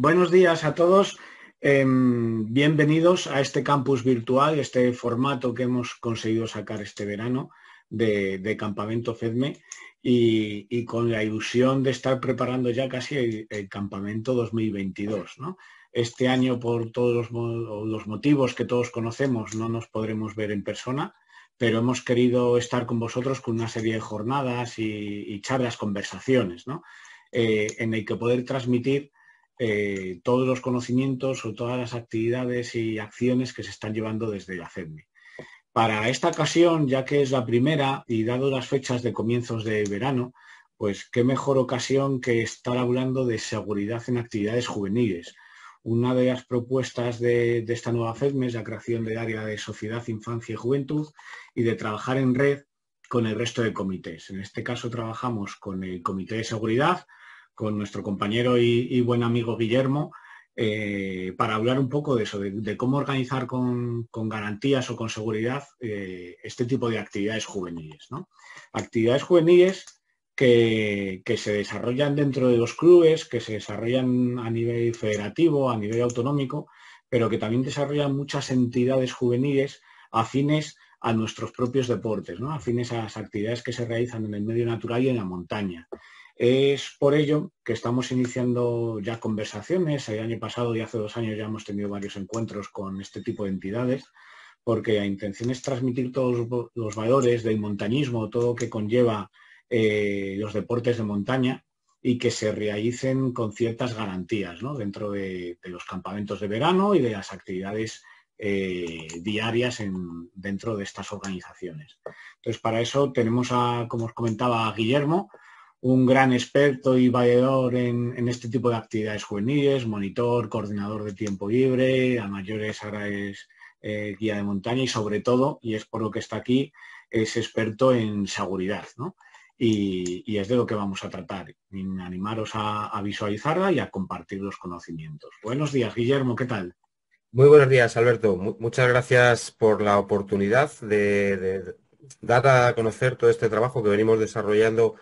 Buenos días a todos. Em, bienvenidos a este campus virtual, este formato que hemos conseguido sacar este verano de, Campamento FEDME y, con la ilusión de estar preparando ya casi el, Campamento 2022. Este año, por todos los, motivos que todos conocemos, no nos podremos ver en persona, pero hemos querido estar con vosotros con una serie de jornadas y, charlas, conversaciones, eh, en el que poder transmitir eh, todos los conocimientos o todas las actividades y acciones que se están llevando desde la FEDME. Para esta ocasión, ya que es la primera y dado las fechas de comienzos de verano, pues qué mejor ocasión que estar hablando de seguridad en actividades juveniles. Una de las propuestas de, de esta nueva FEDME es la creación del área de sociedad, infancia y juventud y de trabajar en red con el resto de comités. En este caso trabajamos con el Comité de Seguridad, con nuestro compañero y, buen amigo Guillermo eh, para hablar un poco de eso, de, cómo organizar con, garantías o con seguridad eh, este tipo de actividades juveniles. ¿no? Actividades juveniles que, que, se desarrollan dentro de los clubes, que se desarrollan a nivel federativo, a nivel autonómico, pero que también desarrollan muchas entidades juveniles afines a nuestros propios deportes, ¿no? afines a las actividades que se realizan en el medio natural y en la montaña. Es por ello que estamos iniciando ya conversaciones. El año pasado y hace dos años ya hemos tenido varios encuentros con este tipo de entidades, porque la intención es transmitir todos los valores del montañismo, todo lo que conlleva eh, los deportes de montaña y que se realicen con ciertas garantías dentro de, los campamentos de verano y de las actividades eh, diarias dentro de estas organizaciones. Entonces, para eso tenemos, a, como os comentaba, Guillermo, un gran experto y valedor en, este tipo de actividades juveniles, monitor, coordinador de tiempo libre, a mayores ahora es eh, guía de montaña y sobre todo, y es por lo que está aquí, es experto en seguridad, Y, es de lo que vamos a tratar, animaros a, visualizarla y a compartir los conocimientos. Buenos días, Guillermo, ¿qué tal? Muy buenos días, Alberto. muchas gracias por la oportunidad de, de dar a conocer todo este trabajo que venimos desarrollando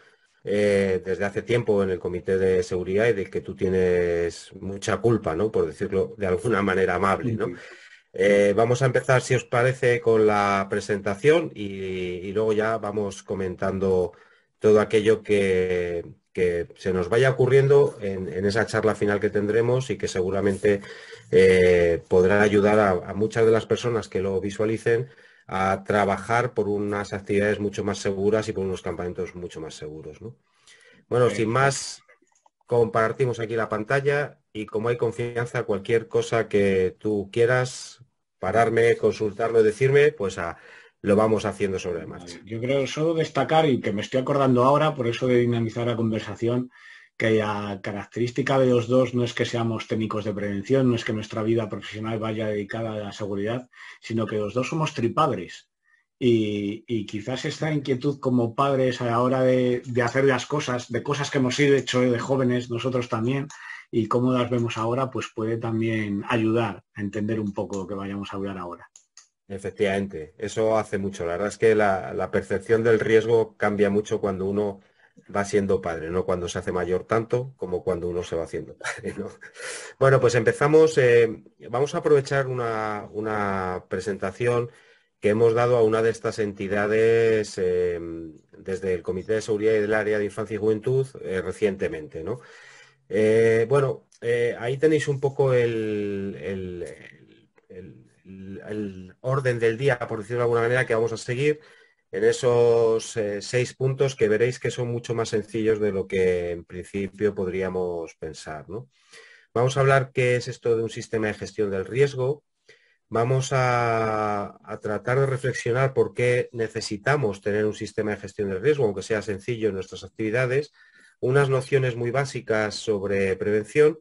eh, desde hace tiempo en el Comité de Seguridad y del que tú tienes mucha culpa, Por decirlo de alguna manera amable, eh, vamos a empezar, si os parece, con la presentación y, luego ya vamos comentando todo aquello que, se nos vaya ocurriendo en, esa charla final que tendremos y que seguramente eh, podrá ayudar a, muchas de las personas que lo visualicen a trabajar por unas actividades mucho más seguras y por unos campamentos mucho más seguros. Bueno, sin más, compartimos aquí la pantalla y como hay confianza, cualquier cosa que tú quieras pararme, consultarlo, decirme, pues ah, lo vamos haciendo sobre la marcha. Yo creo solo destacar y que me estoy acordando ahora, por eso de dinamizar la conversación, que la característica de los dos no es que seamos técnicos de prevención, no es que nuestra vida profesional vaya dedicada a la seguridad, sino que los dos somos tripadres. Y, quizás esta inquietud como padres a la hora de, hacer las cosas, de cosas que hemos hecho de jóvenes nosotros también, y cómo las vemos ahora, pues puede también ayudar a entender un poco lo que vayamos a hablar ahora. Efectivamente, eso hace mucho. La verdad es que la percepción del riesgo cambia mucho cuando uno va siendo padre, no cuando se hace mayor tanto como cuando uno se va haciendo padre. ¿no? Bueno, pues empezamos. Eh, vamos a aprovechar una, presentación que hemos dado a una de estas entidades eh, desde el Comité de Seguridad y del Área de Infancia y Juventud eh, recientemente. ¿no? bueno, ahí tenéis un poco el, el orden del día, por decirlo de alguna manera, que vamos a seguir en esos eh, seis puntos que veréis que son mucho más sencillos de lo que en principio podríamos pensar. Vamos a hablar qué es esto de un sistema de gestión del riesgo. Vamos a, tratar de reflexionar por qué necesitamos tener un sistema de gestión del riesgo, aunque sea sencillo en nuestras actividades. Unas nociones muy básicas sobre prevención,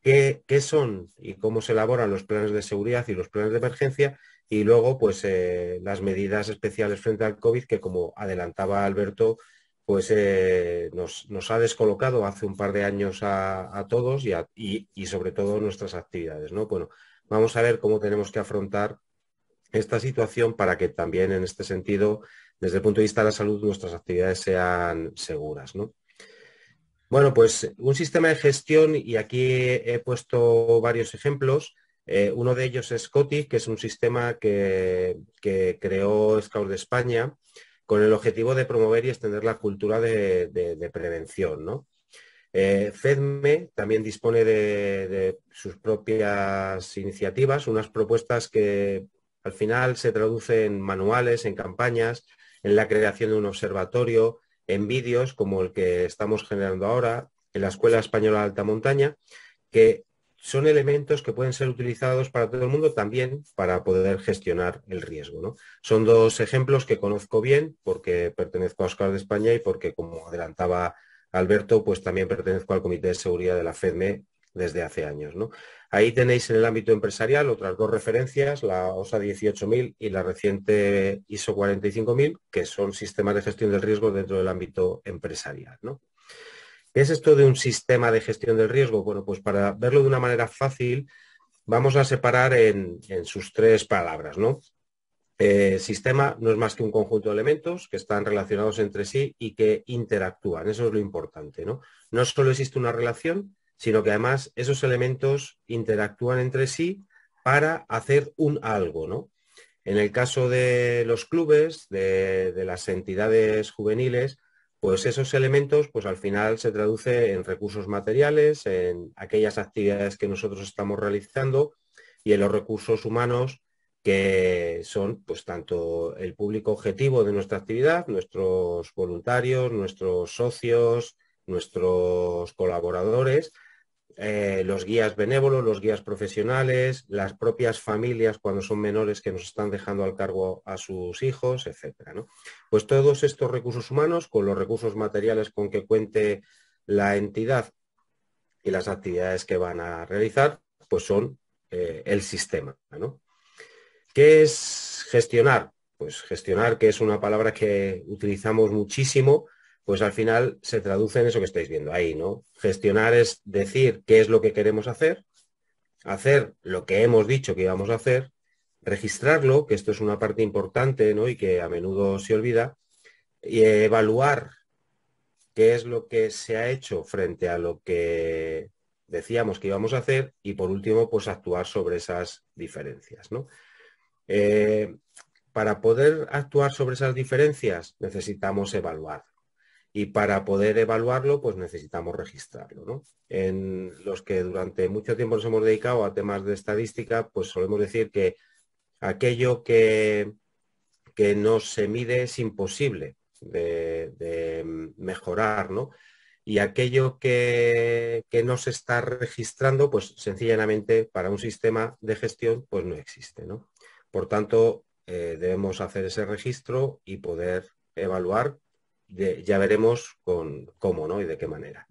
qué son y cómo se elaboran los planes de seguridad y los planes de emergencia y luego, pues eh, las medidas especiales frente al COVID, que como adelantaba Alberto, pues eh, nos, ha descolocado hace un par de años a, todos y, y, sobre todo nuestras actividades. ¿no? Bueno, vamos a ver cómo tenemos que afrontar esta situación para que también en este sentido, desde el punto de vista de la salud, nuestras actividades sean seguras. ¿no? Bueno, pues un sistema de gestión, y aquí he puesto varios ejemplos, eh, uno de ellos es COTIC, que es un sistema que, creó Scout de España con el objetivo de promover y extender la cultura de, prevención. Eh, FEDME también dispone de, sus propias iniciativas, unas propuestas que al final se traducen en manuales, en campañas, en la creación de un observatorio, en vídeos como el que estamos generando ahora en la Escuela Española de Alta Montaña, que son elementos que pueden ser utilizados para todo el mundo también para poder gestionar el riesgo. ¿no? Son dos ejemplos que conozco bien porque pertenezco a Oscar de España y porque, como adelantaba Alberto, pues también pertenezco al Comité de Seguridad de la FEDME desde hace años. ¿no? Ahí tenéis en el ámbito empresarial otras dos referencias, la OSA 18000 y la reciente ISO 45000, que son sistemas de gestión del riesgo dentro del ámbito empresarial. ¿no? ¿Qué es esto de un sistema de gestión del riesgo? Bueno, pues para verlo de una manera fácil, vamos a separar en, sus tres palabras, ¿no? Eh, sistema no es más que un conjunto de elementos que están relacionados entre sí y que interactúan. Eso es lo importante, ¿no? No solo existe una relación, sino que además esos elementos interactúan entre sí para hacer un algo, ¿no? En el caso de los clubes, de las entidades juveniles, pues esos elementos, pues al final se traduce en recursos materiales, en aquellas actividades que nosotros estamos realizando y en los recursos humanos que son pues tanto el público objetivo de nuestra actividad, nuestros voluntarios, nuestros socios, nuestros colaboradores, eh, los guías benévolos, los guías profesionales, las propias familias cuando son menores que nos están dejando al cargo a sus hijos, etcétera. Pues todos estos recursos humanos, con los recursos materiales con que cuente la entidad y las actividades que van a realizar, pues son eh, el sistema. ¿no? ¿Qué es gestionar? Pues gestionar, que es una palabra que utilizamos muchísimo, pues al final se traduce en eso que estáis viendo ahí, ¿no? Gestionar es decir qué es lo que queremos hacer, hacer lo que hemos dicho que íbamos a hacer, registrarlo, que esto es una parte importante, ¿no? Y que a menudo se olvida, y evaluar qué es lo que se ha hecho frente a lo que decíamos que íbamos a hacer y por último, pues actuar sobre esas diferencias, ¿no? Eh, para poder actuar sobre esas diferencias necesitamos evaluar, y para poder evaluarlo pues necesitamos registrarlo. En los que durante mucho tiempo nos hemos dedicado a temas de estadística pues solemos decir que aquello que, que no se mide es imposible de, mejorar ¿no? y aquello que, no se está registrando pues sencillamente para un sistema de gestión pues no existe. ¿no? Por tanto, eh, debemos hacer ese registro y poder evaluar ya veremos con cómo ¿no? y de qué manera.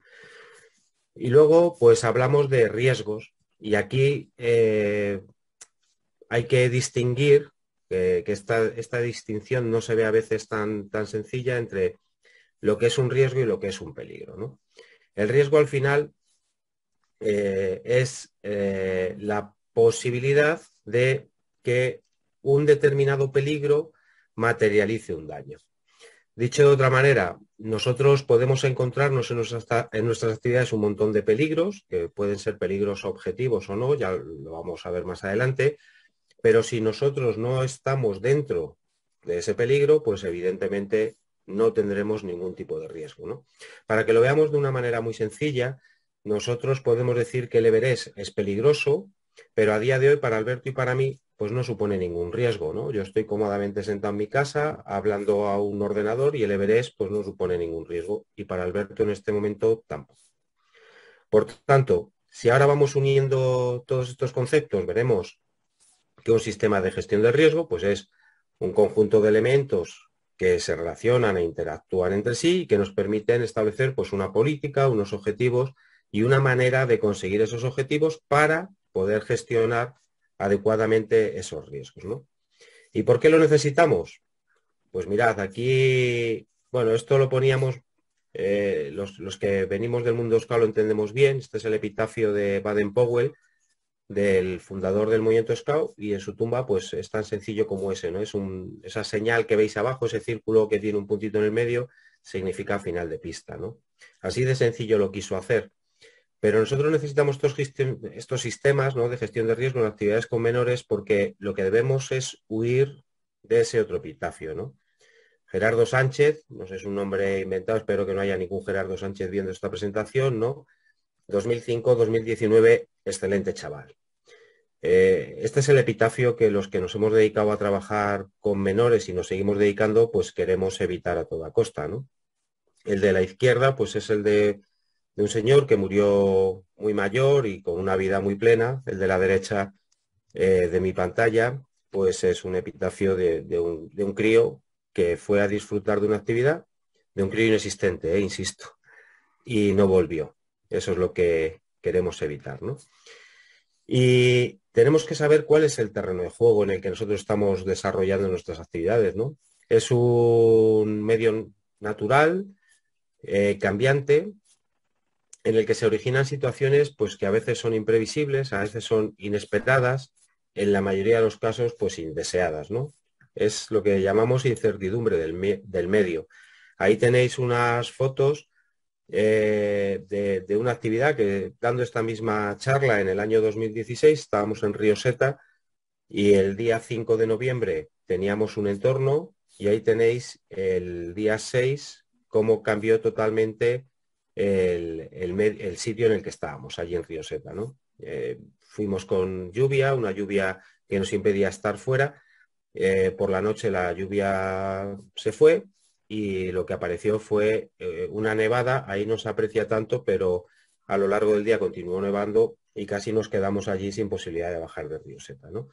Y luego, pues hablamos de riesgos y aquí eh, hay que distinguir que, esta, distinción no se ve a veces tan, tan, sencilla entre lo que es un riesgo y lo que es un peligro. ¿no? El riesgo al final eh, es eh, la posibilidad de que un determinado peligro materialice un daño. Dicho de otra manera, nosotros podemos encontrarnos en nuestras, actividades un montón de peligros, que pueden ser peligros objetivos o no, ya lo vamos a ver más adelante, pero si nosotros no estamos dentro de ese peligro, pues evidentemente no tendremos ningún tipo de riesgo. ¿no? Para que lo veamos de una manera muy sencilla, nosotros podemos decir que el Everest es peligroso, pero a día de hoy para Alberto y para mí pues no supone ningún riesgo, ¿no? Yo estoy cómodamente sentado en mi casa hablando a un ordenador y el Everest pues no supone ningún riesgo y para Alberto en este momento tampoco. Por tanto, si ahora vamos uniendo todos estos conceptos, veremos que un sistema de gestión de riesgo pues es un conjunto de elementos que se relacionan e interactúan entre sí y que nos permiten establecer pues una política, unos objetivos y una manera de conseguir esos objetivos para poder gestionar adecuadamente esos riesgos. ¿no? ¿Y por qué lo necesitamos? Pues mirad, aquí, bueno, esto lo poníamos, eh, los, que venimos del mundo scout lo entendemos bien, este es el epitafio de Baden Powell, del fundador del movimiento Scout y en su tumba pues es tan sencillo como ese, ¿no? Es un, esa señal que veis abajo, ese círculo que tiene un puntito en el medio, significa final de pista, ¿no? Así de sencillo lo quiso hacer. Pero nosotros necesitamos estos, sistemas de gestión de riesgo en actividades con menores porque lo que debemos es huir de ese otro epitafio. ¿no? Gerardo Sánchez, no sé, es un nombre inventado, espero que no haya ningún Gerardo Sánchez viendo esta presentación, ¿no? 2005-2019, excelente chaval. Eh, este es el epitafio que los que nos hemos dedicado a trabajar con menores y nos seguimos dedicando, pues queremos evitar a toda costa, ¿no? El de la izquierda, pues es el de de un señor que murió muy mayor y con una vida muy plena. El de la derecha eh, de mi pantalla, pues es un epitafio de, un, crío que fue a disfrutar de una actividad, de un crío inexistente, eh, insisto, y no volvió. Eso es lo que queremos evitar. Y tenemos que saber cuál es el terreno de juego en el que nosotros estamos desarrollando nuestras actividades. ¿no? Es un medio natural, eh, cambiante, en el que se originan situaciones pues, que a veces son imprevisibles, a veces son inesperadas, en la mayoría de los casos pues indeseadas. ¿no? Es lo que llamamos incertidumbre del, medio. Ahí tenéis unas fotos eh, de, de, una actividad que dando esta misma charla en el año 2016 estábamos en Río Seta y el día 5 de noviembre teníamos un entorno y ahí tenéis el día 6 cómo cambió totalmente el, sitio en el que estábamos, allí en Río ¿no? Eh, fuimos con lluvia, una lluvia que nos impedía estar fuera. Eh, por la noche la lluvia se fue y lo que apareció fue eh, una nevada, ahí no se aprecia tanto, pero a lo largo del día continuó nevando y casi nos quedamos allí sin posibilidad de bajar de Río Seta. ¿no?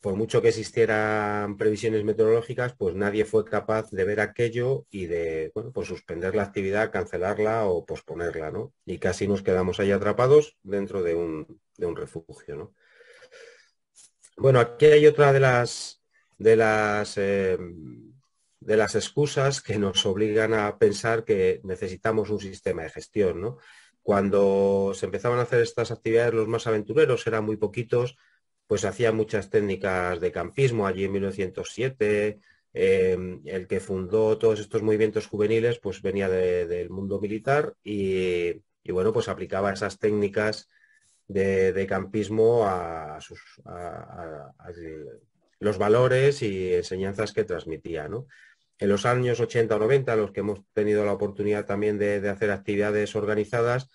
por mucho que existieran previsiones meteorológicas, pues nadie fue capaz de ver aquello y de, bueno, pues suspender la actividad, cancelarla o posponerla, ¿no? Y casi nos quedamos ahí atrapados dentro de un, refugio, ¿no? Bueno, aquí hay otra de las, de las, eh, de las excusas que nos obligan a pensar que necesitamos un sistema de gestión, ¿no? Cuando se empezaban a hacer estas actividades, los más aventureros eran muy poquitos pues hacía muchas técnicas de campismo allí en 1907. Em, el que fundó todos estos movimientos juveniles, pues venía del mundo militar y, bueno, pues aplicaba esas técnicas de, campismo a, los valores y enseñanzas que transmitía. En los años 80 o 90, los que hemos tenido la oportunidad también de, hacer actividades organizadas,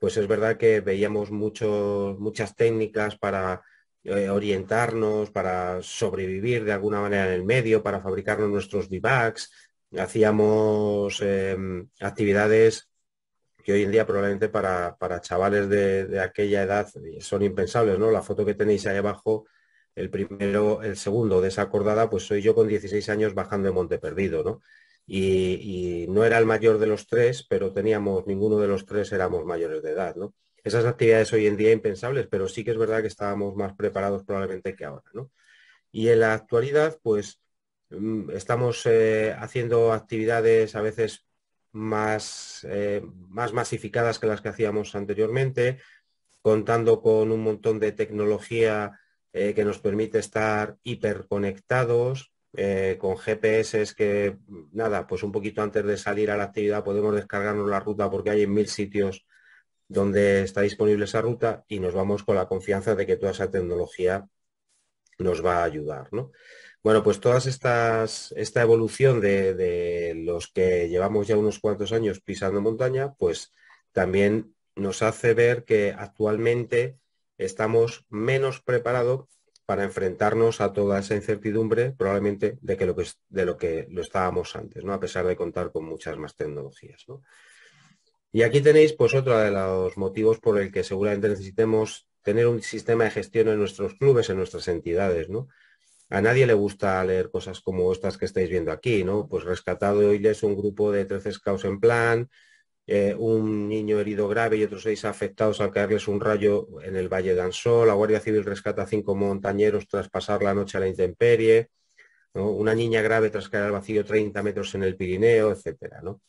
pues es verdad que veíamos muchas técnicas para eh, orientarnos, para sobrevivir de alguna manera en el medio, para fabricarnos nuestros debugs. Hacíamos em, actividades que hoy en día probablemente para, chavales de, aquella edad son impensables, ¿no? La foto que tenéis ahí abajo, el primero, el segundo de esa acordada, pues soy yo con 16 años bajando de Monte Perdido, ¿no? Y, y, no era el mayor de los tres, pero teníamos, ninguno de los tres éramos mayores de edad, ¿no? esas actividades hoy en día impensables, pero sí que es verdad que estábamos más preparados probablemente que ahora. ¿no? Y en la actualidad, pues mm, estamos eh, haciendo actividades a veces más, eh, más masificadas que las que hacíamos anteriormente, contando con un montón de tecnología eh, que nos permite estar hiperconectados, con GPS que, nada, pues un poquito antes de salir a la actividad podemos descargarnos la ruta porque hay en mil sitios donde está disponible esa ruta y nos vamos con la confianza de que toda esa tecnología nos va a ayudar. ¿no? Bueno, pues toda esta evolución de, los que llevamos ya unos cuantos años pisando montaña, pues también nos hace ver que actualmente estamos menos preparados para enfrentarnos a toda esa incertidumbre, probablemente de, que lo, que, de lo que lo estábamos antes, ¿no? A pesar de contar con muchas más tecnologías. ¿no? Y aquí tenéis pues otro de los motivos por el que seguramente necesitemos tener un sistema de gestión en nuestros clubes, en nuestras entidades, ¿no? A nadie le gusta leer cosas como estas que estáis viendo aquí, ¿no? Pues rescatado hoy es un grupo de 13 scouts en plan, eh, un niño herido grave y otros seis afectados al caerles un rayo en el Valle de Ansol, la Guardia Civil rescata a cinco montañeros tras pasar la noche a la intemperie, una niña grave tras caer al vacío 30 metros en el Pirineo, etcétera, ¿no?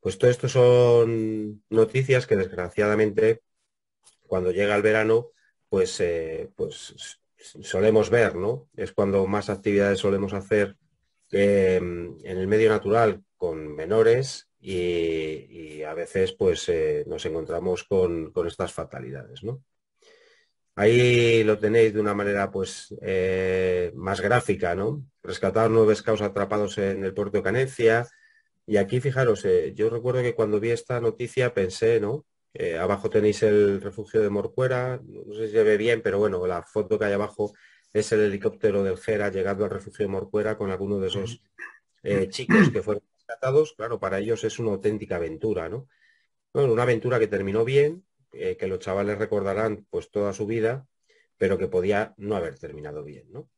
Pues todo esto son noticias que desgraciadamente cuando llega el verano, pues, eh, pues solemos ver, ¿no? Es cuando más actividades solemos hacer em, en el medio natural con menores y, a veces pues eh, nos encontramos con, estas fatalidades, ¿no? Ahí lo tenéis de una manera pues eh, más gráfica, ¿no? Rescatar nueve caos atrapados en el puerto de Canencia, y aquí, fijaros, eh, yo recuerdo que cuando vi esta noticia pensé, ¿no? Eh, abajo tenéis el refugio de Morcuera, no sé si se ve bien, pero bueno, la foto que hay abajo es el helicóptero del Gera llegando al refugio de Morcuera con alguno de esos eh, chicos que fueron rescatados. Claro, para ellos es una auténtica aventura, ¿no? Bueno, una aventura que terminó bien, que los chavales recordarán pues toda su vida, pero que podía no haber terminado bien, ¿no?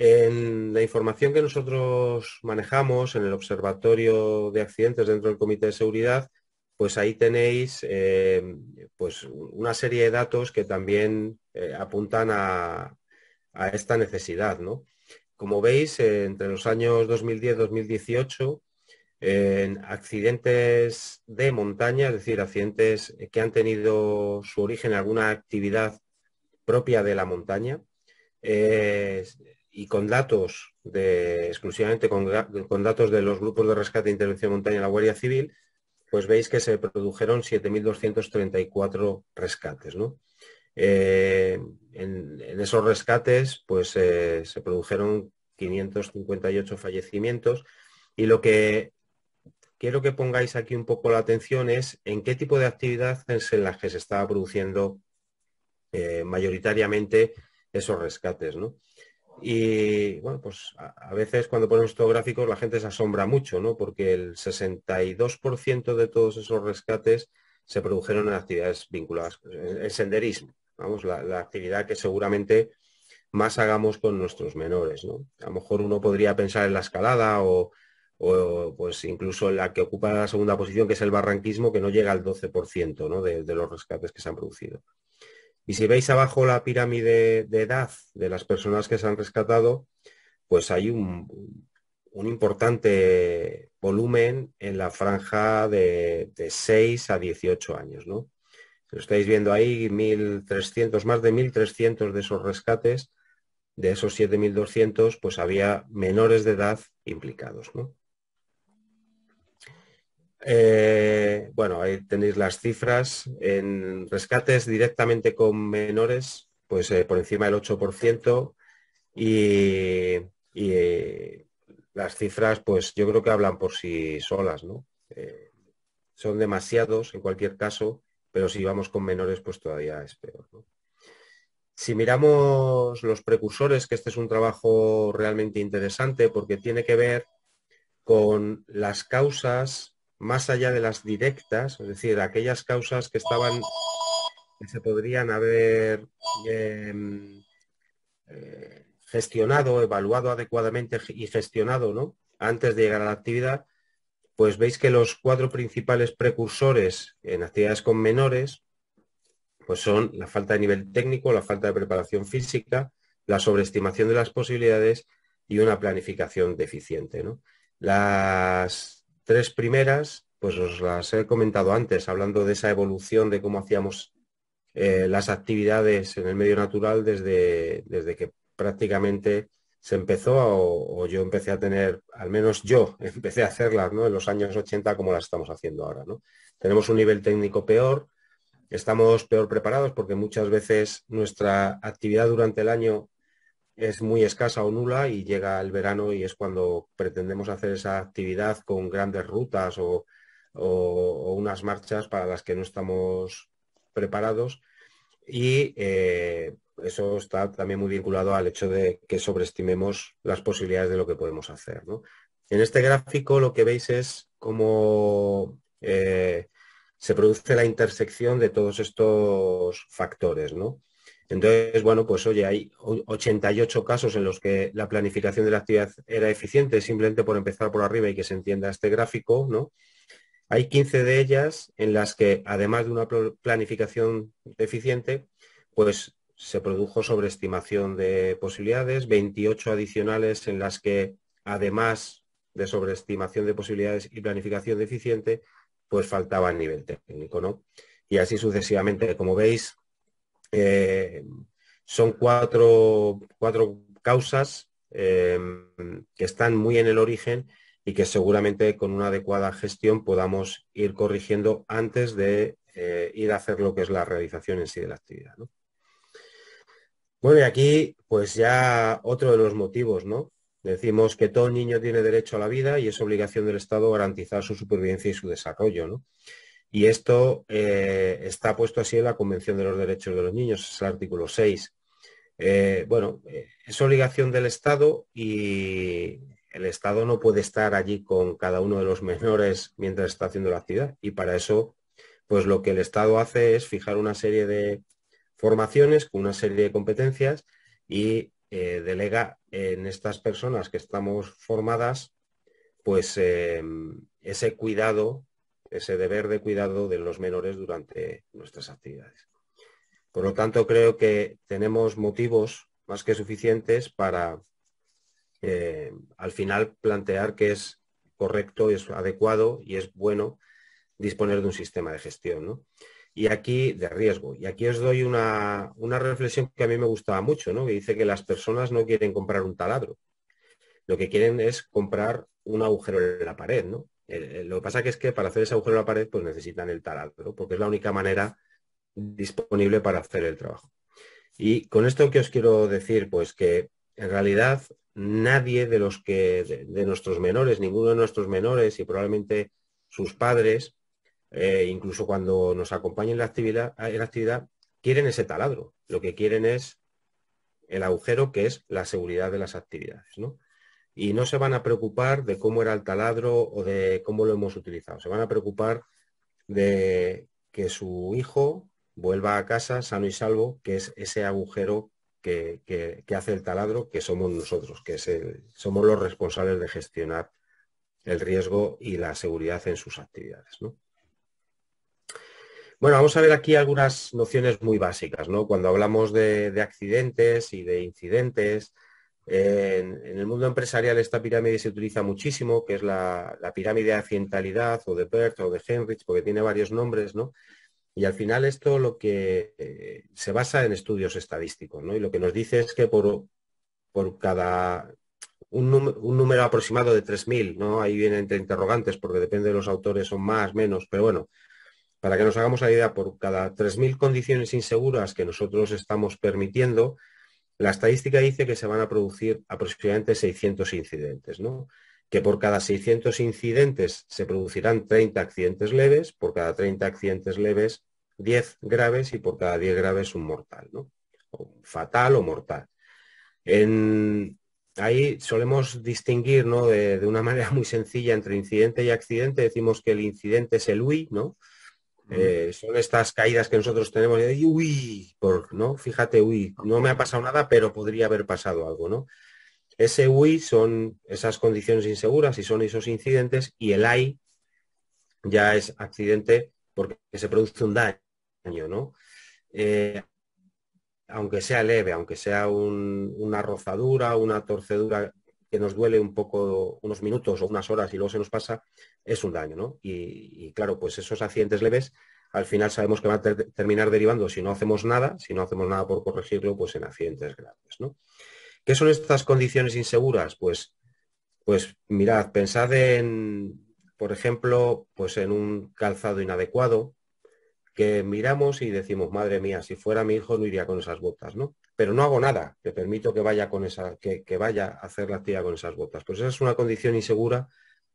En la información que nosotros manejamos en el Observatorio de Accidentes dentro del Comité de Seguridad, pues ahí tenéis eh, pues una serie de datos que también eh, apuntan a, esta necesidad. ¿no? Como veis, eh, entre los años 2010-2018, en accidentes de montaña, es decir, accidentes que han tenido su origen en alguna actividad propia de la montaña, y con datos exclusivamente con, datos de los grupos de rescate e intervención montaña de la Guardia Civil, pues veis que se produjeron 7.234 rescates. ¿no? Eh, en, esos rescates pues, eh, se produjeron 558 fallecimientos y lo que quiero que pongáis aquí un poco la atención es en qué tipo de actividad es en la que se estaba produciendo eh, mayoritariamente esos rescates. ¿no? Y bueno, pues a, veces cuando ponemos estos gráficos la gente se asombra mucho, ¿no? Porque el 62% de todos esos rescates se produjeron en actividades vinculadas, en, senderismo, vamos, la, actividad que seguramente más hagamos con nuestros menores, ¿no? A lo mejor uno podría pensar en la escalada o, pues incluso en la que ocupa la segunda posición, que es el barranquismo, que no llega al 12% ¿no? de los rescates que se han producido. Y si veis abajo la pirámide de edad de las personas que se han rescatado, pues hay un, importante volumen en la franja de, de 6 a 18 años. ¿no? Lo estáis viendo ahí, 1.300, más de 1.300 de esos rescates, de esos 7.200, pues había menores de edad implicados. ¿no? Eh, bueno, ahí tenéis las cifras. En rescates directamente con menores, pues eh, por encima del 8%. Y, eh, las cifras, pues yo creo que hablan por sí solas, ¿no? son demasiados en cualquier caso, pero si vamos con menores, pues todavía es peor. Si miramos los precursores, que este es un trabajo realmente interesante porque tiene que ver con las causas más allá de las directas, es decir, aquellas causas que estaban, que se podrían haber em, eh, gestionado, evaluado adecuadamente y gestionado, ¿no? Antes de llegar a la actividad, pues veis que los cuatro principales precursores en actividades con menores, pues son la falta de nivel técnico, la falta de preparación física, la sobreestimación de las posibilidades y una planificación deficiente. Las tres primeras, pues os las he comentado antes, hablando de esa evolución de cómo hacíamos eh, las actividades en el medio natural desde, desde que prácticamente se empezó o, yo empecé a tener, al menos yo empecé a hacerlas ¿no? en los años 80 como las estamos haciendo ahora. ¿no? Tenemos un nivel técnico peor, estamos peor preparados porque muchas veces nuestra actividad durante el año es muy escasa o nula y llega el verano y es cuando pretendemos hacer esa actividad con grandes rutas o, unas marchas para las que no estamos preparados. Y eh, eso está también muy vinculado al hecho de que sobreestimemos las posibilidades de lo que podemos hacer. ¿no? En este gráfico lo que veis es cómo eh, se produce la intersección de todos estos factores. ¿no? Entonces, bueno, pues oye, hay 88 casos en los que la planificación de la actividad era eficiente, simplemente por empezar por arriba y que se entienda este gráfico, ¿no? Hay 15 de ellas en las que, además de una planificación eficiente, pues se produjo sobreestimación de posibilidades, 28 adicionales en las que, además de sobreestimación de posibilidades y planificación deficiente, pues faltaba el nivel técnico, ¿no? Y así sucesivamente, como veis, eh, son cuatro, causas eh, que están muy en el origen y que seguramente con una adecuada gestión podamos ir corrigiendo antes de eh, ir a hacer lo que es la realización en sí de la actividad. ¿no? Bueno, y aquí pues ya otro de los motivos, ¿no? Decimos que todo niño tiene derecho a la vida y es obligación del Estado garantizar su supervivencia y su desarrollo, ¿no? Y esto eh, está puesto así en la Convención de los Derechos de los Niños, es el artículo 6. Eh, bueno, eh, es obligación del Estado y el Estado no puede estar allí con cada uno de los menores mientras está haciendo la actividad. Y para eso, pues lo que el Estado hace es fijar una serie de formaciones con una serie de competencias y delega en estas personas que estamos formadas, pues ese cuidado ese deber de cuidado de los menores durante nuestras actividades. Por lo tanto, creo que tenemos motivos más que suficientes para eh, al final plantear que es correcto, es adecuado y es bueno disponer de un sistema de gestión. ¿no? Y aquí, de riesgo. Y aquí os doy una, una, reflexión que a mí me gustaba mucho, ¿no? que dice que las personas no quieren comprar un taladro. Lo que quieren es comprar un agujero en la pared, ¿no? Eh, eh, lo que pasa que es que para hacer ese agujero en la pared, pues necesitan el taladro, porque es la única manera disponible para hacer el trabajo. Y con esto que os quiero decir, pues que en realidad nadie de los que, de, nuestros menores, ninguno de nuestros menores y probablemente sus padres, eh, incluso cuando nos acompañen en la actividad, en la actividad, quieren ese taladro. Lo que quieren es el agujero que es la seguridad de las actividades. ¿no? y no se van a preocupar de cómo era el taladro o de cómo lo hemos utilizado. Se van a preocupar de que su hijo vuelva a casa sano y salvo, que es ese agujero que, hace el taladro, que somos nosotros, que somos los responsables de gestionar el riesgo y la seguridad en sus actividades. Bueno, vamos a ver aquí algunas nociones muy básicas. Cuando hablamos de accidentes y de incidentes, en, el mundo empresarial esta pirámide se utiliza muchísimo, que es la, pirámide de accidentalidad o de Perth o de Henrich, porque tiene varios nombres, ¿no? Y al final esto lo que eh, se basa en estudios estadísticos, ¿no? Y lo que nos dice es que por, por cada un, un, número aproximado de 3.000, ¿no? Ahí vienen entre interrogantes, porque depende de los autores, son más, menos, pero bueno, para que nos hagamos la idea, por cada 3.000 condiciones inseguras que nosotros estamos permitiendo, la estadística dice que se van a producir aproximadamente 600 incidentes, ¿no? que por cada 600 incidentes se producirán 30 accidentes leves, por cada 30 accidentes leves 10 graves y por cada 10 graves un mortal, ¿no? fatal o mortal. ahí solemos distinguir ¿no? de, de, una manera muy sencilla entre incidente y accidente. Decimos que el incidente es el UI, ¿no? Eh, son estas caídas que nosotros tenemos y uy, por, ¿no? Fíjate, uy, no me ha pasado nada, pero podría haber pasado algo, ¿no? Ese uy son esas condiciones inseguras y son esos incidentes y el ay ya es accidente porque se produce un daño, ¿no? Eh, aunque sea leve, aunque sea una rozadura, una torcedura que nos duele un poco unos minutos o unas horas y luego se nos pasa, es un daño, ¿no? Y, claro, pues esos accidentes leves al final sabemos que van a terminar derivando, si no hacemos nada, si no hacemos nada por corregirlo, pues en accidentes graves, ¿no? ¿Qué son estas condiciones inseguras? Pues, pues mirad, pensad en, por ejemplo, pues en un calzado inadecuado, que miramos y decimos, madre mía, si fuera mi hijo no iría con esas botas, ¿no? pero no hago nada, le permito que vaya, con esa, que, vaya a hacer la tía con esas botas. Pues esa es una condición insegura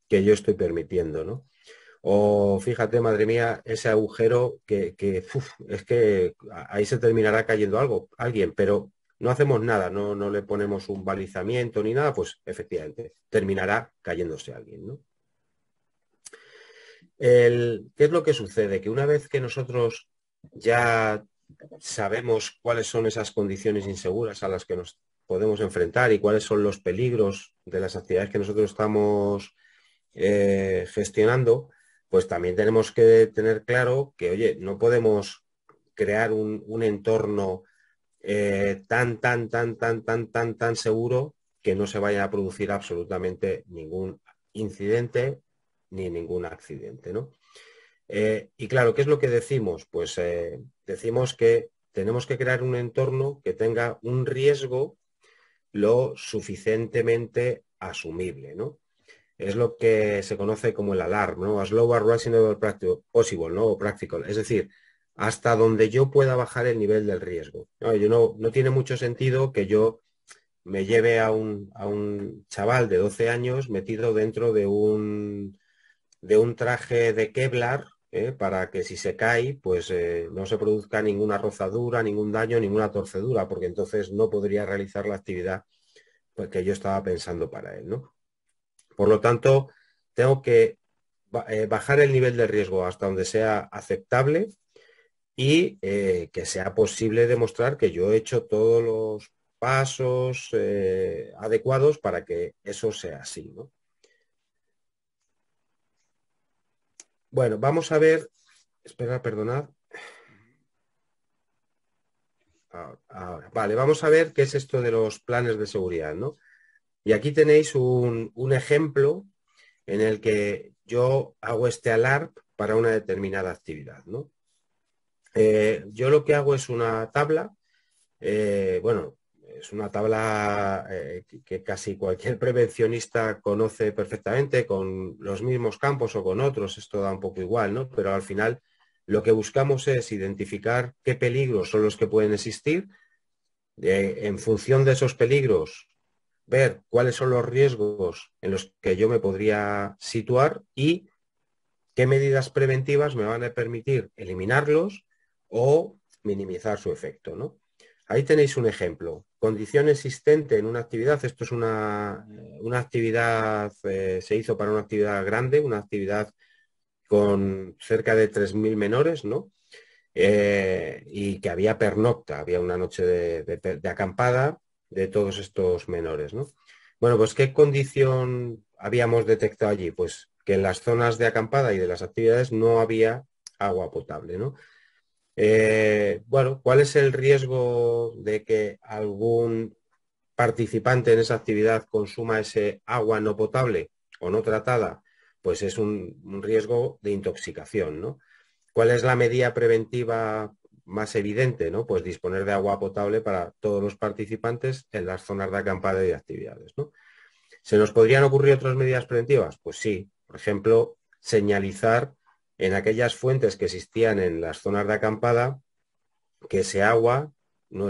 que yo estoy permitiendo, ¿no? O fíjate, madre mía, ese agujero que, es que ahí se terminará cayendo algo, alguien, pero no hacemos nada, no, no le ponemos un balizamiento ni nada, pues efectivamente terminará cayéndose alguien, ¿no? El, ¿Qué es lo que sucede? Que una vez que nosotros ya sabemos cuáles son esas condiciones inseguras a las que nos podemos enfrentar y cuáles son los peligros de las actividades que nosotros estamos eh, gestionando, pues también tenemos que tener claro que, oye, no podemos crear un, entorno eh, tan, tan, tan, tan, tan, tan, tan seguro que no se vaya a producir absolutamente ningún incidente ni ningún accidente, ¿no? Eh, y claro, ¿qué es lo que decimos? Pues decimos que tenemos que crear un entorno que tenga un riesgo lo suficientemente asumible, ¿no? Es lo que se conoce como el alarm, ¿no? As low as reasonable possible, ¿no? O practical. Es decir, hasta donde yo pueda bajar el nivel del riesgo. No, no, no tiene mucho sentido que yo me lleve a un, chaval de 12 años metido dentro de un, de un traje de Kevlar ¿eh? para que si se cae, pues eh, no se produzca ninguna rozadura, ningún daño, ninguna torcedura, porque entonces no podría realizar la actividad porque que yo estaba pensando para él. ¿no? Por lo tanto, tengo que eh, bajar el nivel de riesgo hasta donde sea aceptable y que sea posible demostrar que yo he hecho todos los pasos adecuados para que eso sea así. ¿no? Bueno, vamos a ver. Espera, perdonad. Vale, vamos a ver qué es esto de los planes de seguridad, ¿no? Y aquí tenéis un, ejemplo en el que yo hago este alarm para una determinada actividad, ¿no? Eh, yo lo que hago es una tabla, eh, bueno, es una tabla eh, que casi cualquier prevencionista conoce perfectamente con los mismos campos o con otros, esto da un poco igual, ¿no? Pero al final lo que buscamos es identificar qué peligros son los que pueden existir, eh, en función de esos peligros, ver cuáles son los riesgos en los que yo me podría situar y qué medidas preventivas me van a permitir eliminarlos o minimizar su efecto, ¿no? Ahí tenéis un ejemplo. Condición existente en una actividad. Esto es una, actividad, eh, se hizo para una actividad grande, una actividad con cerca de 3.000 menores, ¿no? Eh, y que había pernocta, había una noche de, de, acampada de todos estos menores, ¿no? Bueno, pues ¿qué condición habíamos detectado allí? Pues que en las zonas de acampada y de las actividades no había agua potable, ¿no? Eh, bueno, ¿cuál es el riesgo de que algún participante en esa actividad consuma ese agua no potable o no tratada? Pues es un, riesgo de intoxicación, ¿no? ¿Cuál es la medida preventiva más evidente, ¿no? Pues disponer de agua potable para todos los participantes en las zonas de acampada y de actividades, ¿no? ¿Se nos podrían ocurrir otras medidas preventivas? Pues sí, por ejemplo, señalizar en aquellas fuentes que existían en las zonas de acampada, que ese agua no,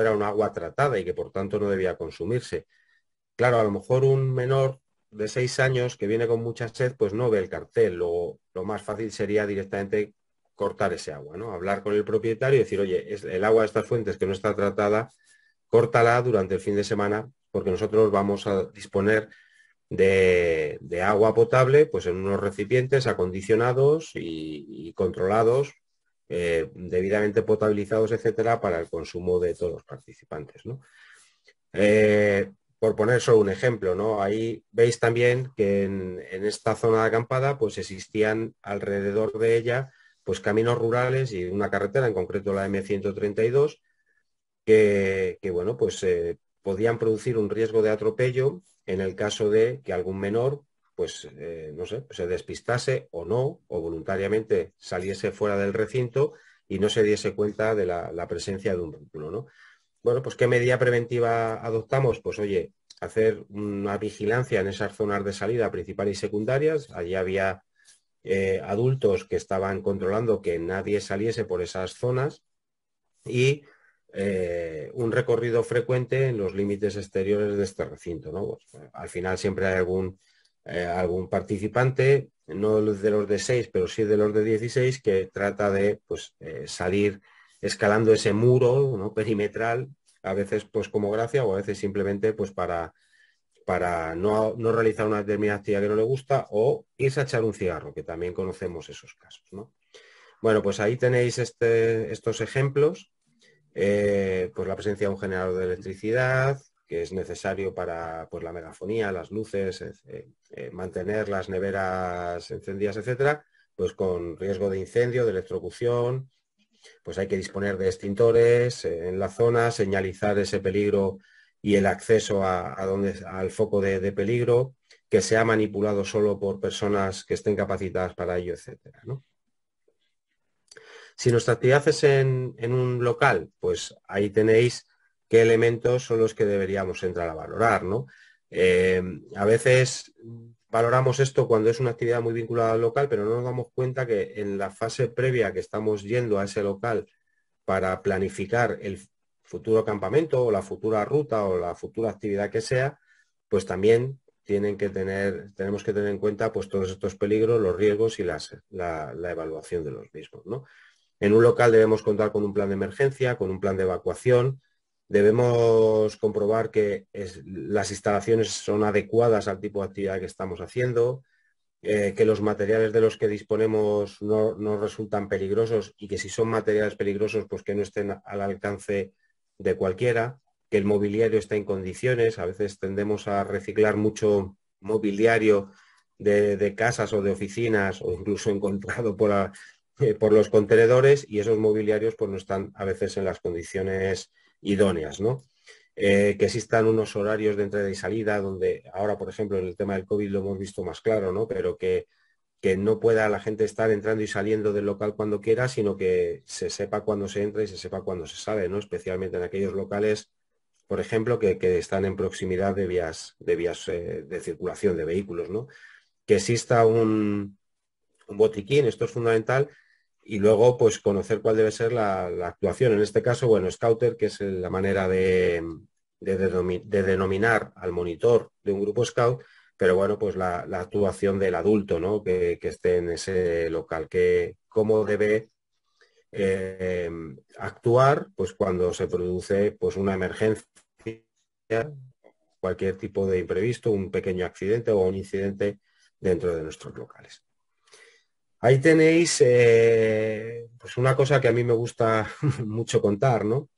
era un agua tratada y que por tanto no debía consumirse. Claro, a lo mejor un menor de seis años que viene con mucha sed, pues no ve el cartel. lo más fácil sería directamente cortar ese agua, ¿no? Hablar con el propietario y decir, oye, es el agua de estas fuentes que no está tratada, córtala durante el fin de semana porque nosotros vamos a disponer de, agua potable pues en unos recipientes acondicionados y, controlados, eh, debidamente potabilizados, etcétera, para el consumo de todos los participantes. Eh, por poner solo un ejemplo, ¿no? Ahí veis también que en, esta zona de acampada pues existían alrededor de ella pues caminos rurales y una carretera, en concreto la M132, que, que bueno, pues eh, podían producir un riesgo de atropello en el caso de que algún menor, pues, eh, no sé, se despistase o no, o voluntariamente saliese fuera del recinto y no se diese cuenta de la, presencia de un vehículo, ¿no? Bueno, pues ¿qué medida preventiva adoptamos? Pues oye, hacer una vigilancia en esas zonas de salida principal y secundarias. Allí había eh, adultos que estaban controlando que nadie saliese por esas zonas y eh, un recorrido frecuente en los límites exteriores de este recinto. Pues, eh, al final siempre hay algún, eh, algún participante, no de los de 6, pero sí de los de 16, que trata de pues, salir escalando ese muro ¿no? perimetral, a veces pues como gracia o a veces simplemente pues para, para no, realizar una determinada actividad que no le gusta o irse a echar un cigarro, que también conocemos esos casos. Bueno, pues ahí tenéis este, estos ejemplos eh, pues la presencia de un generador de electricidad, que es necesario para pues, la megafonía, las luces, eh, eh, mantener las neveras encendidas, etcétera, pues con riesgo de incendio, de electrocución, pues hay que disponer de extintores en la zona, señalizar ese peligro y el acceso a, donde, al foco de, peligro, que sea manipulado solo por personas que estén capacitadas para ello, etcétera. ¿no? Si nuestra actividad es en, un local, pues ahí tenéis qué elementos son los que deberíamos entrar a valorar, ¿no? Eh, a veces valoramos esto cuando es una actividad muy vinculada al local, pero no nos damos cuenta que en la fase previa que estamos yendo a ese local para planificar el futuro campamento o la futura ruta o la futura actividad que sea, pues también tienen que tener, tenemos que tener en cuenta pues, todos estos peligros, los riesgos y la, la, evaluación de los mismos. ¿no? En un local debemos contar con un plan de emergencia, con un plan de evacuación. Debemos comprobar que las instalaciones son adecuadas al tipo de actividad que estamos haciendo, eh, que los materiales de los que disponemos no, resultan peligrosos y que si son materiales peligrosos, pues que no estén al alcance de cualquiera, que el mobiliario está en condiciones. A veces tendemos a reciclar mucho mobiliario de, casas o de oficinas o incluso encontrado por, la por los contenedores y esos mobiliarios pues, no están a veces en las condiciones idóneas. ¿no? Eh, que existan unos horarios de entrada y salida, donde ahora, por ejemplo, en el tema del COVID lo hemos visto más claro, ¿no? pero que, no pueda la gente estar entrando y saliendo del local cuando quiera, sino que se sepa cuándo se entra y se sepa cuándo se sale, ¿no? especialmente en aquellos locales por ejemplo, que, están en proximidad de vías, de vías eh, de circulación de vehículos, ¿no? Que exista un, un, botiquín, esto es fundamental, y luego pues conocer cuál debe ser la, actuación. En este caso, bueno, Scouter, que es la manera de, denominar al monitor de un grupo Scout, pero bueno, pues la, actuación del adulto, ¿no? Que, esté en ese local, que cómo debe eh, actuar pues cuando se produce pues una emergencia, cualquier tipo de imprevisto, un pequeño accidente o un incidente dentro de nuestros locales. Ahí tenéis eh, pues una cosa que a mí me gusta mucho contar, ¿no?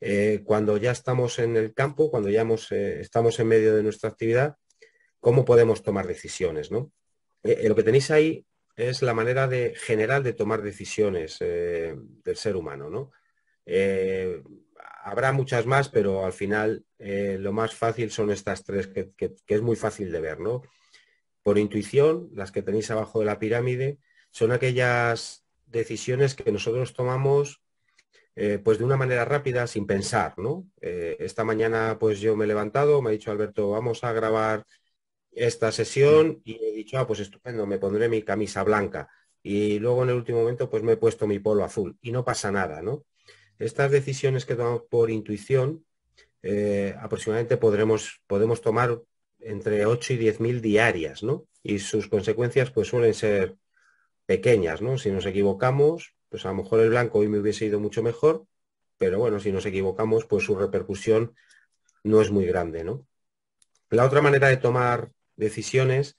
Eh, cuando ya estamos en el campo, cuando ya eh, estamos en medio de nuestra actividad, cómo podemos tomar decisiones, ¿no? lo que tenéis ahí es la manera de, general de tomar decisiones del ser humano, ¿no? habrá muchas más, pero al final lo más fácil son estas tres que, que es muy fácil de ver, ¿no? Por intuición, las que tenéis abajo de la pirámide, son aquellas decisiones que nosotros tomamos eh, pues de una manera rápida, sin pensar, ¿no? Eh, esta mañana pues yo me he levantado, me ha dicho Alberto, vamos a grabar esta sesión y he dicho, ah, pues estupendo, me pondré mi camisa blanca y luego en el último momento pues me he puesto mi polo azul y no pasa nada, ¿no? Estas decisiones que tomamos por intuición, eh, aproximadamente podremos, podemos tomar entre 8 y 10 mil diarias, ¿no? Y sus consecuencias pues suelen ser pequeñas, ¿no? Si nos equivocamos, pues a lo mejor el blanco hoy me hubiese ido mucho mejor, pero bueno, si nos equivocamos, pues su repercusión no es muy grande, ¿no? La otra manera de tomar decisiones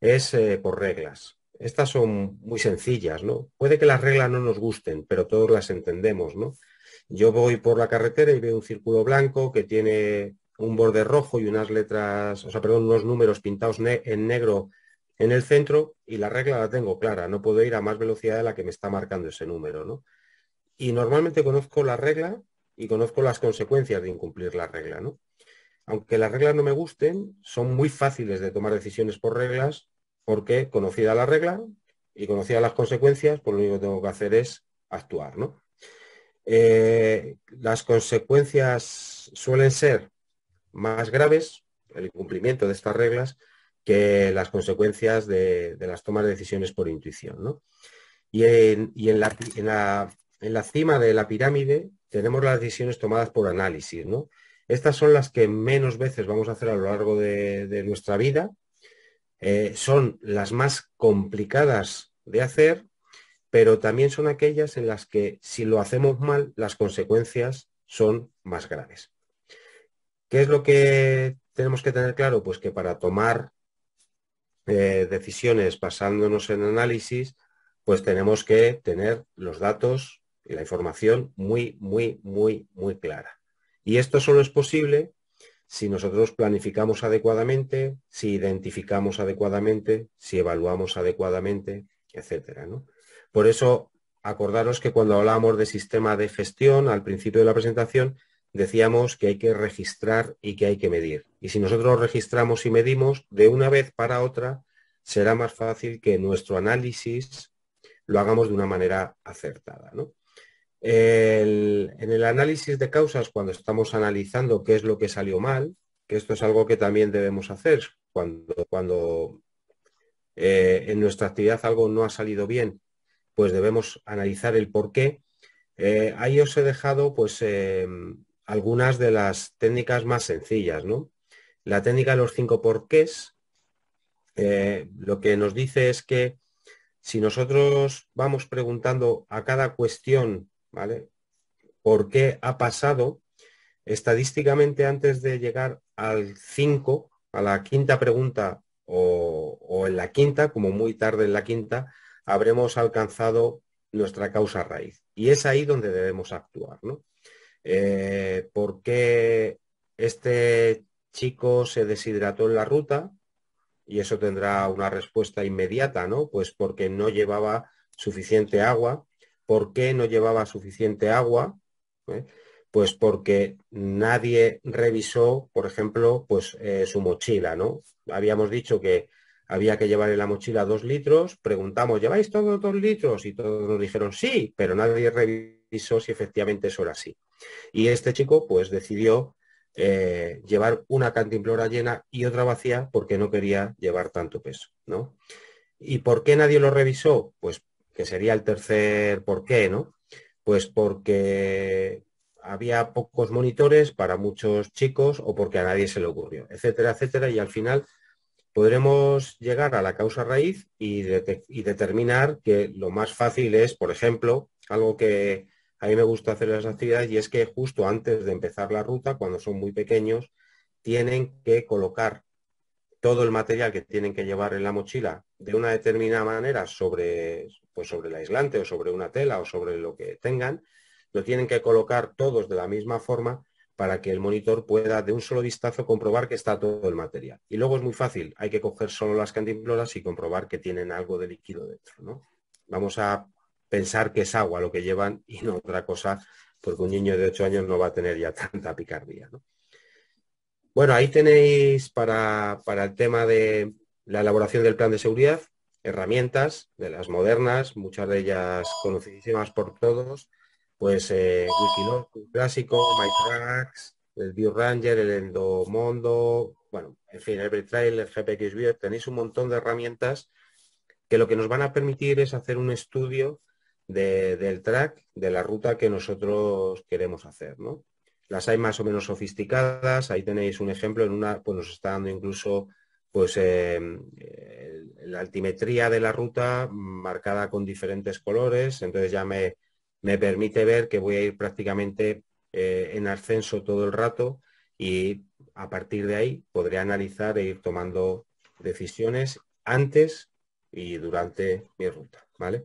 es eh, por reglas. Estas son muy sencillas, ¿no? Puede que las reglas no nos gusten, pero todos las entendemos, ¿no? Yo voy por la carretera y veo un círculo blanco que tiene un borde rojo y unas letras, o sea, perdón, unos números pintados en negro en el centro y la regla la tengo clara, no puedo ir a más velocidad de la que me está marcando ese número, Y normalmente conozco la regla y conozco las consecuencias de incumplir la regla, Aunque las reglas no me gusten, son muy fáciles de tomar decisiones por reglas porque conocida la regla y conocida las consecuencias, pues lo único que tengo que hacer es actuar, eh, las consecuencias suelen ser más graves, el incumplimiento de estas reglas, que las consecuencias de, las tomas de decisiones por intuición. ¿no? Y, en, la, en, la, cima de la pirámide tenemos las decisiones tomadas por análisis. ¿no? Estas son las que menos veces vamos a hacer a lo largo de, nuestra vida. Eh, son las más complicadas de hacer, pero también son aquellas en las que si lo hacemos mal, las consecuencias son más graves. ¿Qué es lo que tenemos que tener claro? Pues que para tomar eh, decisiones basándonos en análisis, pues tenemos que tener los datos y la información muy, muy, muy, muy clara. Y esto solo es posible si nosotros planificamos adecuadamente, si identificamos adecuadamente, si evaluamos adecuadamente, etcétera. Por eso, acordaros que cuando hablábamos de sistema de gestión al principio de la presentación, decíamos que hay que registrar y que hay que medir. Y si nosotros registramos y medimos, de una vez para otra será más fácil que nuestro análisis lo hagamos de una manera acertada. en el análisis de causas, cuando estamos analizando qué es lo que salió mal, que esto es algo que también debemos hacer cuando, cuando eh, en nuestra actividad algo no ha salido bien, pues debemos analizar el por qué. Eh, ahí os he dejado pues, em, algunas de las técnicas más sencillas, ¿no? La técnica de los cinco porqués eh, lo que nos dice es que si nosotros vamos preguntando a cada cuestión, ¿vale? ¿Por qué ha pasado? Estadísticamente antes de llegar al cinco, a la quinta pregunta o, o en la quinta, como muy tarde en la quinta, habremos alcanzado nuestra causa raíz. Y es ahí donde debemos actuar, ¿no? Eh, por qué este chico se deshidrató en la ruta y eso tendrá una respuesta inmediata, ¿no? Pues porque no llevaba suficiente agua. ¿Por qué no llevaba suficiente agua? ¿Eh? Pues porque nadie revisó, por ejemplo, pues eh, su mochila, ¿no? Habíamos dicho que había que llevar en la mochila dos litros, preguntamos, ¿lleváis todos dos litros? Y todos nos dijeron sí, pero nadie revisó si efectivamente eso era así. Y este chico pues decidió eh, llevar una cantimplora llena y otra vacía porque no quería llevar tanto peso, ¿no? ¿Y por qué nadie lo revisó? Pues que sería el tercer por qué, ¿no? Pues porque había pocos monitores para muchos chicos o porque a nadie se le ocurrió, etcétera, etcétera, y al final podremos llegar a la causa raíz y, y determinar que lo más fácil es, por ejemplo, algo que, a mí me gusta hacer las actividades y es que justo antes de empezar la ruta, cuando son muy pequeños, tienen que colocar todo el material que tienen que llevar en la mochila de una determinada manera sobre, pues sobre el aislante o sobre una tela o sobre lo que tengan, lo tienen que colocar todos de la misma forma para que el monitor pueda de un solo vistazo comprobar que está todo el material. Y luego es muy fácil, hay que coger solo las cantimploras y comprobar que tienen algo de líquido dentro. ¿no? Vamos a pensar que es agua lo que llevan y no otra cosa, porque un niño de 8 años no va a tener ya tanta picardía. ¿no? Bueno, ahí tenéis para, el tema de la elaboración del plan de seguridad herramientas de las modernas, muchas de ellas conocidísimas por todos, pues eh, Wikiloc, clásico, MyTracks, el View Ranger, el Endomondo, bueno, en fin, el Everytrail, el GPX tenéis un montón de herramientas que lo que nos van a permitir es hacer un estudio del track, de la ruta que nosotros queremos hacer. ¿no? Las hay más o menos sofisticadas, ahí tenéis un ejemplo, en una, pues nos está dando incluso pues eh, eh, la altimetría de la ruta marcada con diferentes colores, entonces ya me, permite ver que voy a ir prácticamente eh, en ascenso todo el rato y a partir de ahí podré analizar e ir tomando decisiones antes y durante mi ruta, ¿vale?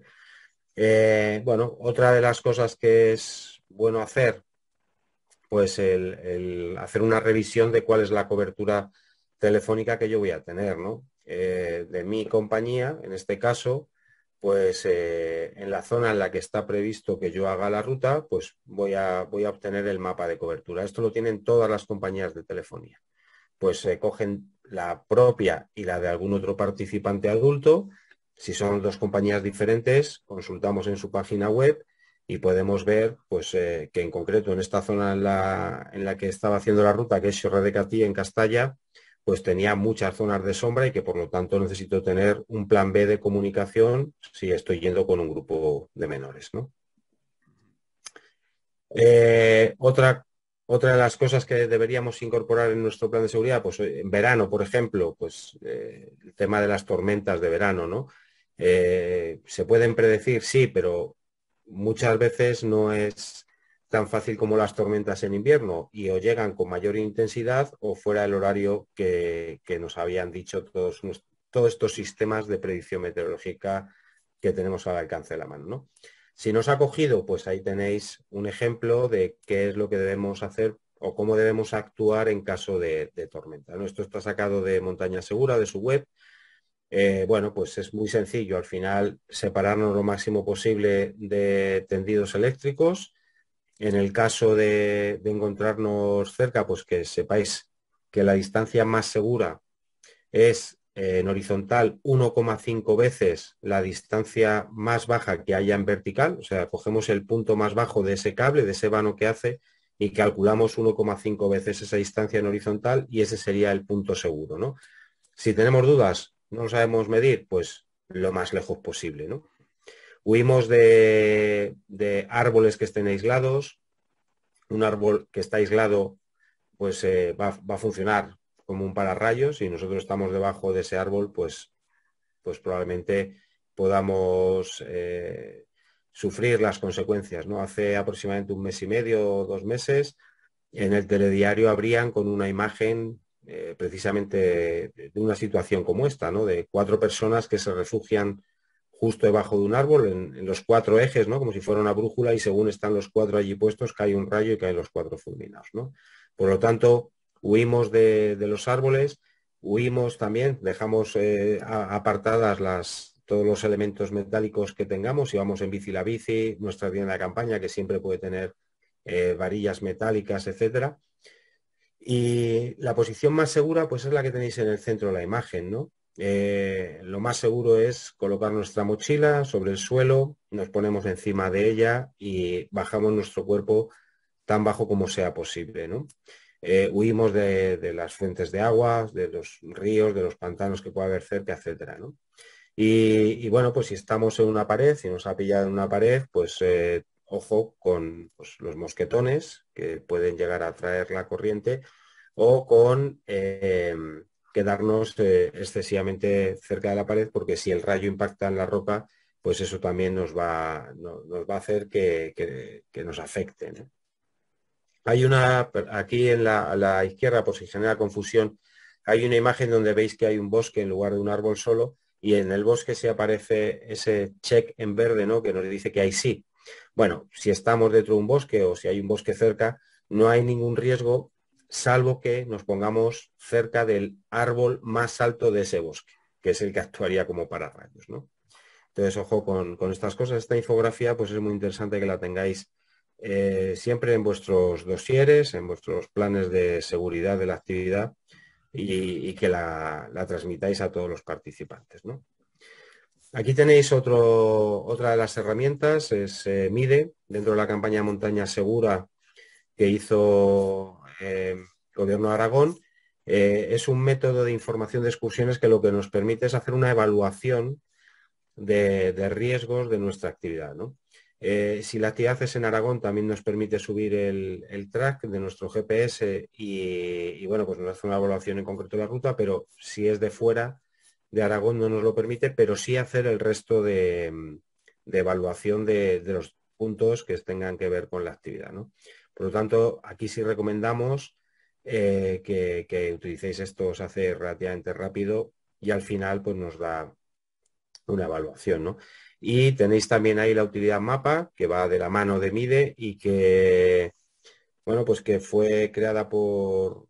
Eh, bueno, otra de las cosas que es bueno hacer, pues hacer una revisión de cuál es la cobertura telefónica que yo voy a tener, ¿no? Eh, de mi compañía, en este caso, pues eh, en la zona en la que está previsto que yo haga la ruta, pues voy a, voy a obtener el mapa de cobertura. Esto lo tienen todas las compañías de telefonía. Pues cogen la propia y la de algún otro participante adulto si son dos compañías diferentes, consultamos en su página web y podemos ver pues, eh, que en concreto en esta zona en la, que estaba haciendo la ruta, que es Sierra de Catí, en Castalla, pues tenía muchas zonas de sombra y que por lo tanto necesito tener un plan B de comunicación si estoy yendo con un grupo de menores. ¿no? Eh, otra, otra de las cosas que deberíamos incorporar en nuestro plan de seguridad, pues en verano, por ejemplo, pues eh, el tema de las tormentas de verano, ¿no? Eh, se pueden predecir, sí, pero muchas veces no es tan fácil como las tormentas en invierno y o llegan con mayor intensidad o fuera del horario que, nos habían dicho todos, todos estos sistemas de predicción meteorológica que tenemos al alcance de la mano. Si nos ha cogido, pues ahí tenéis un ejemplo de qué es lo que debemos hacer o cómo debemos actuar en caso de, tormenta. Esto está sacado de Montaña Segura, de su web, eh, bueno, pues es muy sencillo. Al final, separarnos lo máximo posible de tendidos eléctricos. En el caso de, encontrarnos cerca, pues que sepáis que la distancia más segura es eh, en horizontal 1,5 veces la distancia más baja que haya en vertical. O sea, cogemos el punto más bajo de ese cable, de ese vano que hace, y calculamos 1,5 veces esa distancia en horizontal y ese sería el punto seguro. ¿no? Si tenemos dudas, no sabemos medir, pues lo más lejos posible, ¿no? Huimos de, de árboles que estén aislados. Un árbol que está aislado pues eh, va, a funcionar como un pararrayos. Si nosotros estamos debajo de ese árbol, pues, pues probablemente podamos eh, sufrir las consecuencias. ¿no? Hace aproximadamente un mes y medio o dos meses, en el telediario abrían con una imagen eh, precisamente de, una situación como esta, ¿no? de cuatro personas que se refugian justo debajo de un árbol, en, los cuatro ejes, ¿no? como si fuera una brújula, y según están los cuatro allí puestos, cae un rayo y caen los cuatro fulminados. ¿no? Por lo tanto, huimos de, los árboles, huimos también, dejamos eh, apartadas todos los elementos metálicos que tengamos, y vamos en bici la bici, nuestra tienda de campaña, que siempre puede tener eh, varillas metálicas, etcétera, y la posición más segura pues es la que tenéis en el centro de la imagen, ¿no? Eh, lo más seguro es colocar nuestra mochila sobre el suelo, nos ponemos encima de ella y bajamos nuestro cuerpo tan bajo como sea posible, ¿no? Eh, huimos de, las fuentes de agua, de los ríos, de los pantanos que pueda haber cerca, etcétera, ¿no? y, bueno, pues si estamos en una pared, si nos ha pillado en una pared, pues eh, ojo con pues, los mosquetones que pueden llegar a traer la corriente o con em, quedarnos eh, excesivamente cerca de la pared porque si el rayo impacta en la ropa, pues eso también nos va, nos va a hacer que, nos afecte. Hay una, aquí en la, la izquierda, por si genera confusión, hay una imagen donde veis que hay un bosque en lugar de un árbol solo y en el bosque se aparece ese check en verde, ¿no? Que nos dice que hay sí. Bueno, si estamos dentro de un bosque o si hay un bosque cerca, no hay ningún riesgo salvo que nos pongamos cerca del árbol más alto de ese bosque, que es el que actuaría como pararrayos. ¿no? Entonces, ojo con, estas cosas. Esta infografía pues es muy interesante que la tengáis eh, siempre en vuestros dosieres, en vuestros planes de seguridad de la actividad y, que la, transmitáis a todos los participantes. Aquí tenéis otra de las herramientas, es eh, MIDE, dentro de la campaña Montaña Segura que hizo el eh, Gobierno de Aragón. Eh, es un método de información de excursiones que lo que nos permite es hacer una evaluación de, riesgos de nuestra actividad. si la actividad es en Aragón, también nos permite subir el, track de nuestro GPS y, y, bueno, pues nos hace una evaluación en concreto de la ruta, pero si es de fuera, de Aragón no nos lo permite, pero sí hacer el resto de, mm, de evaluación de, los puntos que tengan que ver con la actividad. ¿no? Por lo tanto, aquí sí recomendamos eh, que, que, utilicéis esto, se hace relativamente rápido y al final pues, nos da una evaluación. ¿no? Y tenéis también ahí la utilidad mapa, que va de la mano de MIDE y que, bueno, pues que fue creada por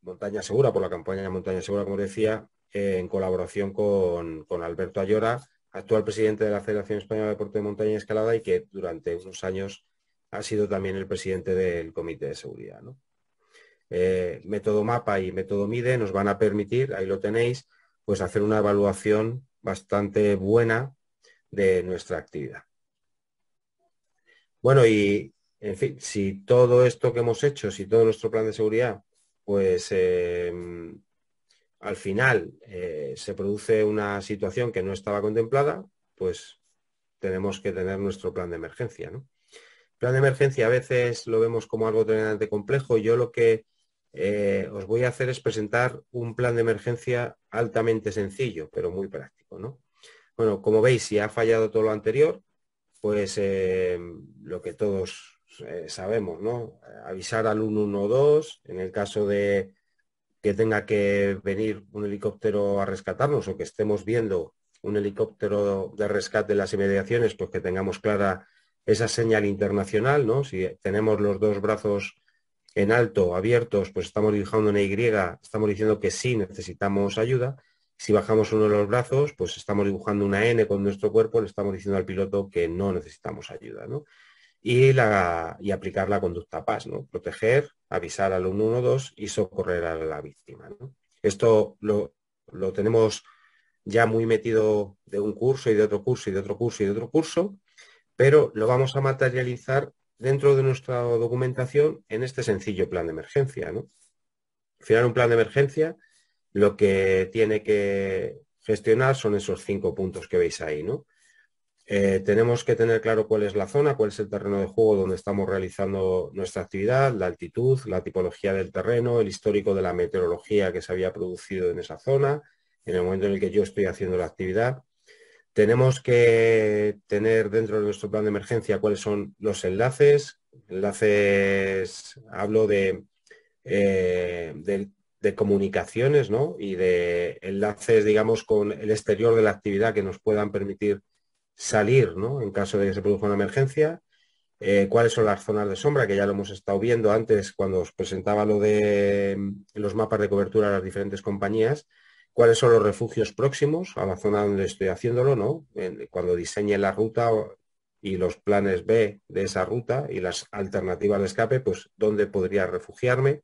Montaña Segura, por la campaña de Montaña Segura, como decía, en colaboración con, Alberto Ayora, actual presidente de la Federación Española de Deporte de Montaña y Escalada y que durante unos años ha sido también el presidente del Comité de Seguridad. Eh, método MAPA y método MIDE nos van a permitir, ahí lo tenéis, pues hacer una evaluación bastante buena de nuestra actividad. Bueno, y en fin, si todo esto que hemos hecho, si todo nuestro plan de seguridad, pues eh, al final eh, se produce una situación que no estaba contemplada, pues tenemos que tener nuestro plan de emergencia. plan de emergencia a veces lo vemos como algo tremendamente complejo. Yo lo que eh, os voy a hacer es presentar un plan de emergencia altamente sencillo, pero muy práctico. Bueno, como veis, si ha fallado todo lo anterior, pues eh, lo que todos sabemos, ¿no? Avisar al 112, en el caso de que tenga que venir un helicóptero a rescatarnos o que estemos viendo un helicóptero de rescate en las inmediaciones, pues que tengamos clara esa señal internacional, ¿no? Si tenemos los dos brazos en alto, abiertos, pues estamos dibujando una Y, estamos diciendo que sí necesitamos ayuda. Si bajamos uno de los brazos, pues estamos dibujando una N con nuestro cuerpo, le estamos diciendo al piloto que no necesitamos ayuda, ¿no? y, aplicar la conducta paz, ¿no? proteger, avisar al 112 y socorrer a la víctima. Esto lo, lo tenemos ya muy metido de un curso y de otro curso y de otro curso y de otro curso, pero lo vamos a materializar dentro de nuestra documentación en este sencillo plan de emergencia. ¿no? Al final, un plan de emergencia lo que tiene que gestionar son esos cinco puntos que veis ahí, ¿no? Eh, tenemos que tener claro cuál es la zona, cuál es el terreno de juego donde estamos realizando nuestra actividad, la altitud, la tipología del terreno, el histórico de la meteorología que se había producido en esa zona, en el momento en el que yo estoy haciendo la actividad. Tenemos que tener dentro de nuestro plan de emergencia cuáles son los enlaces. Enlaces, hablo de, eh, de, comunicaciones y de enlaces, digamos, con el exterior de la actividad que nos puedan permitir salir, ¿no? En caso de que se produzca una emergencia, eh, cuáles son las zonas de sombra, que ya lo hemos estado viendo antes cuando os presentaba lo de mm, los mapas de cobertura de las diferentes compañías, cuáles son los refugios próximos a la zona donde estoy haciéndolo, ¿no? Cuando diseñe la ruta y los planes B de esa ruta y las alternativas de escape, pues dónde podría refugiarme,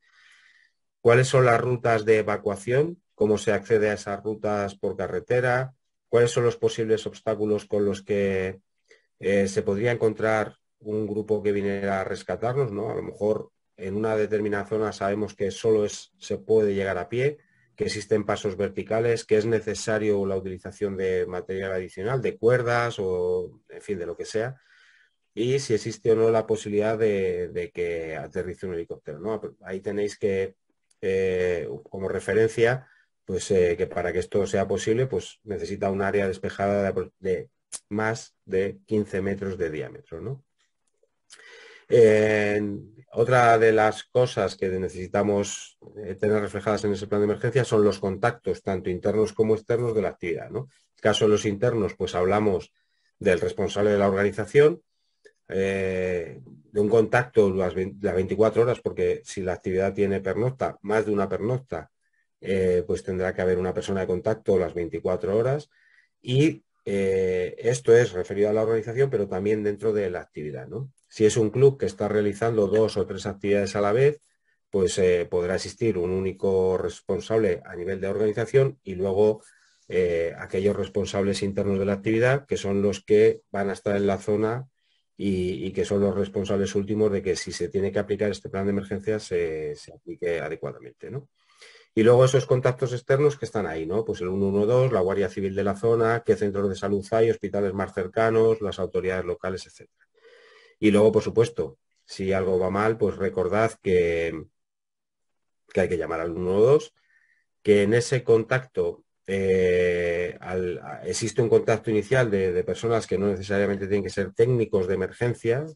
cuáles son las rutas de evacuación, cómo se accede a esas rutas por carretera, cuáles son los posibles obstáculos con los que eh, se podría encontrar un grupo que viniera a rescatarnos, A lo mejor en una determinada zona sabemos que solo se puede llegar a pie, que existen pasos verticales, que es necesario la utilización de material adicional, de cuerdas o, en fin, de lo que sea, y si existe o no la posibilidad de, que aterrice un helicóptero, Ahí tenéis que, eh, como referencia, pues eh, que para que esto sea posible, pues necesita un área despejada de, más de 15 metros de diámetro. otra de las cosas que necesitamos eh, tener reflejadas en ese plan de emergencia son los contactos, tanto internos como externos, de la actividad. En el caso de los internos, pues hablamos del responsable de la organización, eh, de un contacto las, las, 24 horas, porque si la actividad tiene pernocta, más de una pernocta, eh, pues tendrá que haber una persona de contacto las 24 horas y eh, esto es referido a la organización, pero también dentro de la actividad. Si es un club que está realizando dos o tres actividades a la vez, pues eh, podrá existir un único responsable a nivel de organización y luego aquellos responsables internos de la actividad, que son los que van a estar en la zona y, que son los responsables últimos de que si se tiene que aplicar este plan de emergencia se, se aplique adecuadamente. ¿no? Y luego esos contactos externos que están ahí, ¿no? Pues el 112, la Guardia Civil de la zona, qué centros de salud hay, hospitales más cercanos, las autoridades locales, etc. Y luego, por supuesto, si algo va mal, pues recordad que, hay que llamar al 112, que en ese contacto eh, existe un contacto inicial de, personas que no necesariamente tienen que ser técnicos de emergencia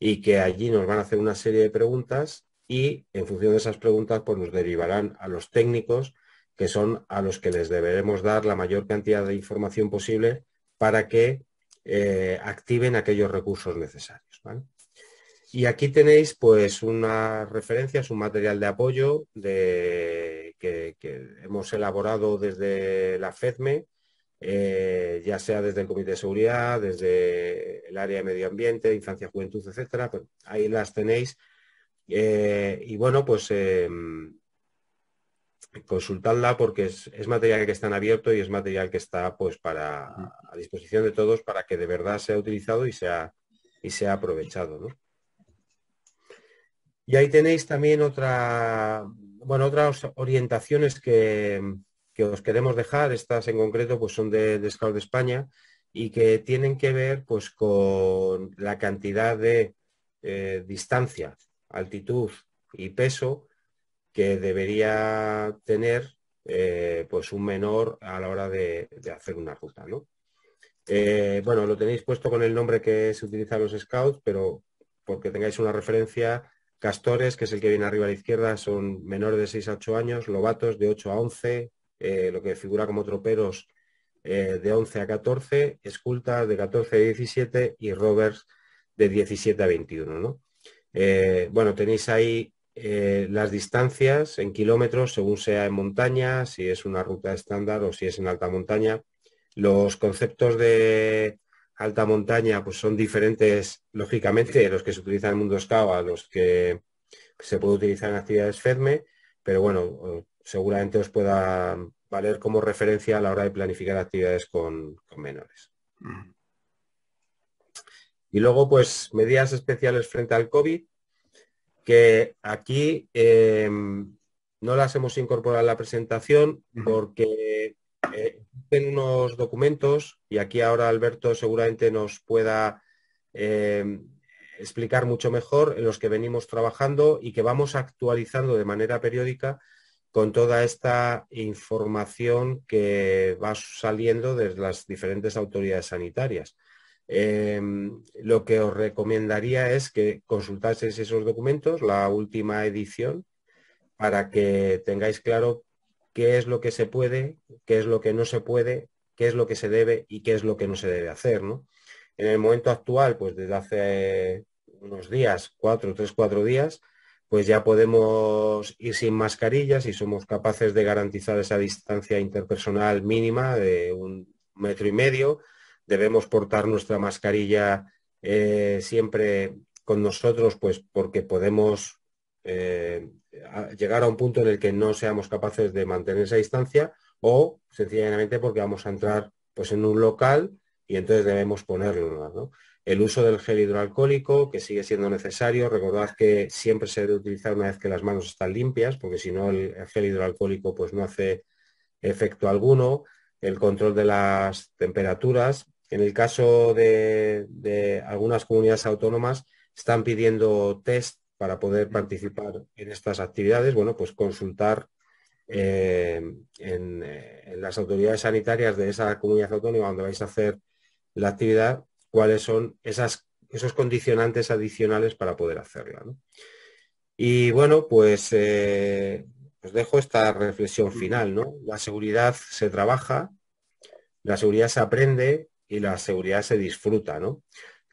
y que allí nos van a hacer una serie de preguntas y en función de esas preguntas pues nos derivarán a los técnicos que son a los que les deberemos dar la mayor cantidad de información posible para que eh, activen aquellos recursos necesarios. ¿vale? Y aquí tenéis pues unas referencias, un material de apoyo que, hemos elaborado desde la FEDME, e, eh, ya sea desde el Comité de Seguridad, desde el área de Medio Ambiente, Infancia, Juventud, etcétera. Pues, ahí las tenéis eh, y bueno, pues em, consultadla porque es, material que está en abierto y es material que está pues para a disposición de todos para que de verdad sea utilizado y sea y aprovechado. Y ahí tenéis también otra, bueno, otras orientaciones que, os queremos dejar, estas en concreto pues son de, Scout de España y que tienen que ver pues con la cantidad de eh, distancia altitud y peso que debería tener eh, pues un menor a la hora de, hacer una ruta. ¿no? Eh, bueno, lo tenéis puesto con el nombre que se utiliza los scouts, pero porque tengáis una referencia, castores, que es el que viene arriba a la izquierda, son menores de 6 a 8 años, lobatos de 8 a 11, eh, lo que figura como troperos de 11 a 14, escultas de 14 a 17 y rovers de 17 a 21. ¿no? Eh, bueno, tenéis ahí eh, las distancias en kilómetros según sea en montaña, si es una ruta estándar o si es en alta montaña. Los conceptos de alta montaña pues son diferentes, lógicamente, los que se utilizan en el mundo SCAO a los que se puede utilizar en actividades FEDME, pero bueno, seguramente os pueda valer como referencia a la hora de planificar actividades con, menores. Mm. Y luego, pues, medidas especiales frente al COVID, que aquí em, no las hemos incorporado a la presentación porque eh, en unos documentos, y aquí ahora Alberto seguramente nos pueda em, explicar mucho mejor, en los que venimos trabajando y que vamos actualizando de manera periódica con toda esta información que va saliendo de las diferentes autoridades sanitarias. Em, lo que os recomendaría es que consultaseis esos documentos, la última edición, para que tengáis claro qué es lo que se puede, qué es lo que no se puede, qué es lo que se debe y qué es lo que no se debe hacer. En el momento actual, pues desde hace unos días, cuatro, tres, cuatro días, pues ya podemos ir sin mascarillas y somos capaces de garantizar esa distancia interpersonal mínima de un metro y medio, debemos portar nuestra mascarilla eh, siempre con nosotros, pues porque podemos eh, llegar a un punto en el que no seamos capaces de mantener esa distancia o sencillamente porque vamos a entrar pues en un local y entonces debemos ponerlo. El uso del gel hidroalcohólico, que sigue siendo necesario, recordad que siempre se debe utilizar una vez que las manos están limpias, porque si no el gel hidroalcohólico pues no hace efecto alguno. El control de las temperaturas, en el caso de, algunas comunidades autónomas, están pidiendo test para poder participar en estas actividades, bueno, pues consultar eh, en, las autoridades sanitarias de esa comunidad autónoma donde vais a hacer la actividad, cuáles son esas, esos condicionantes adicionales para poder hacerla. Y bueno, pues os eh, pues dejo esta reflexión final, ¿no? La seguridad se trabaja, la seguridad se aprende, y la seguridad se disfruta, ¿no?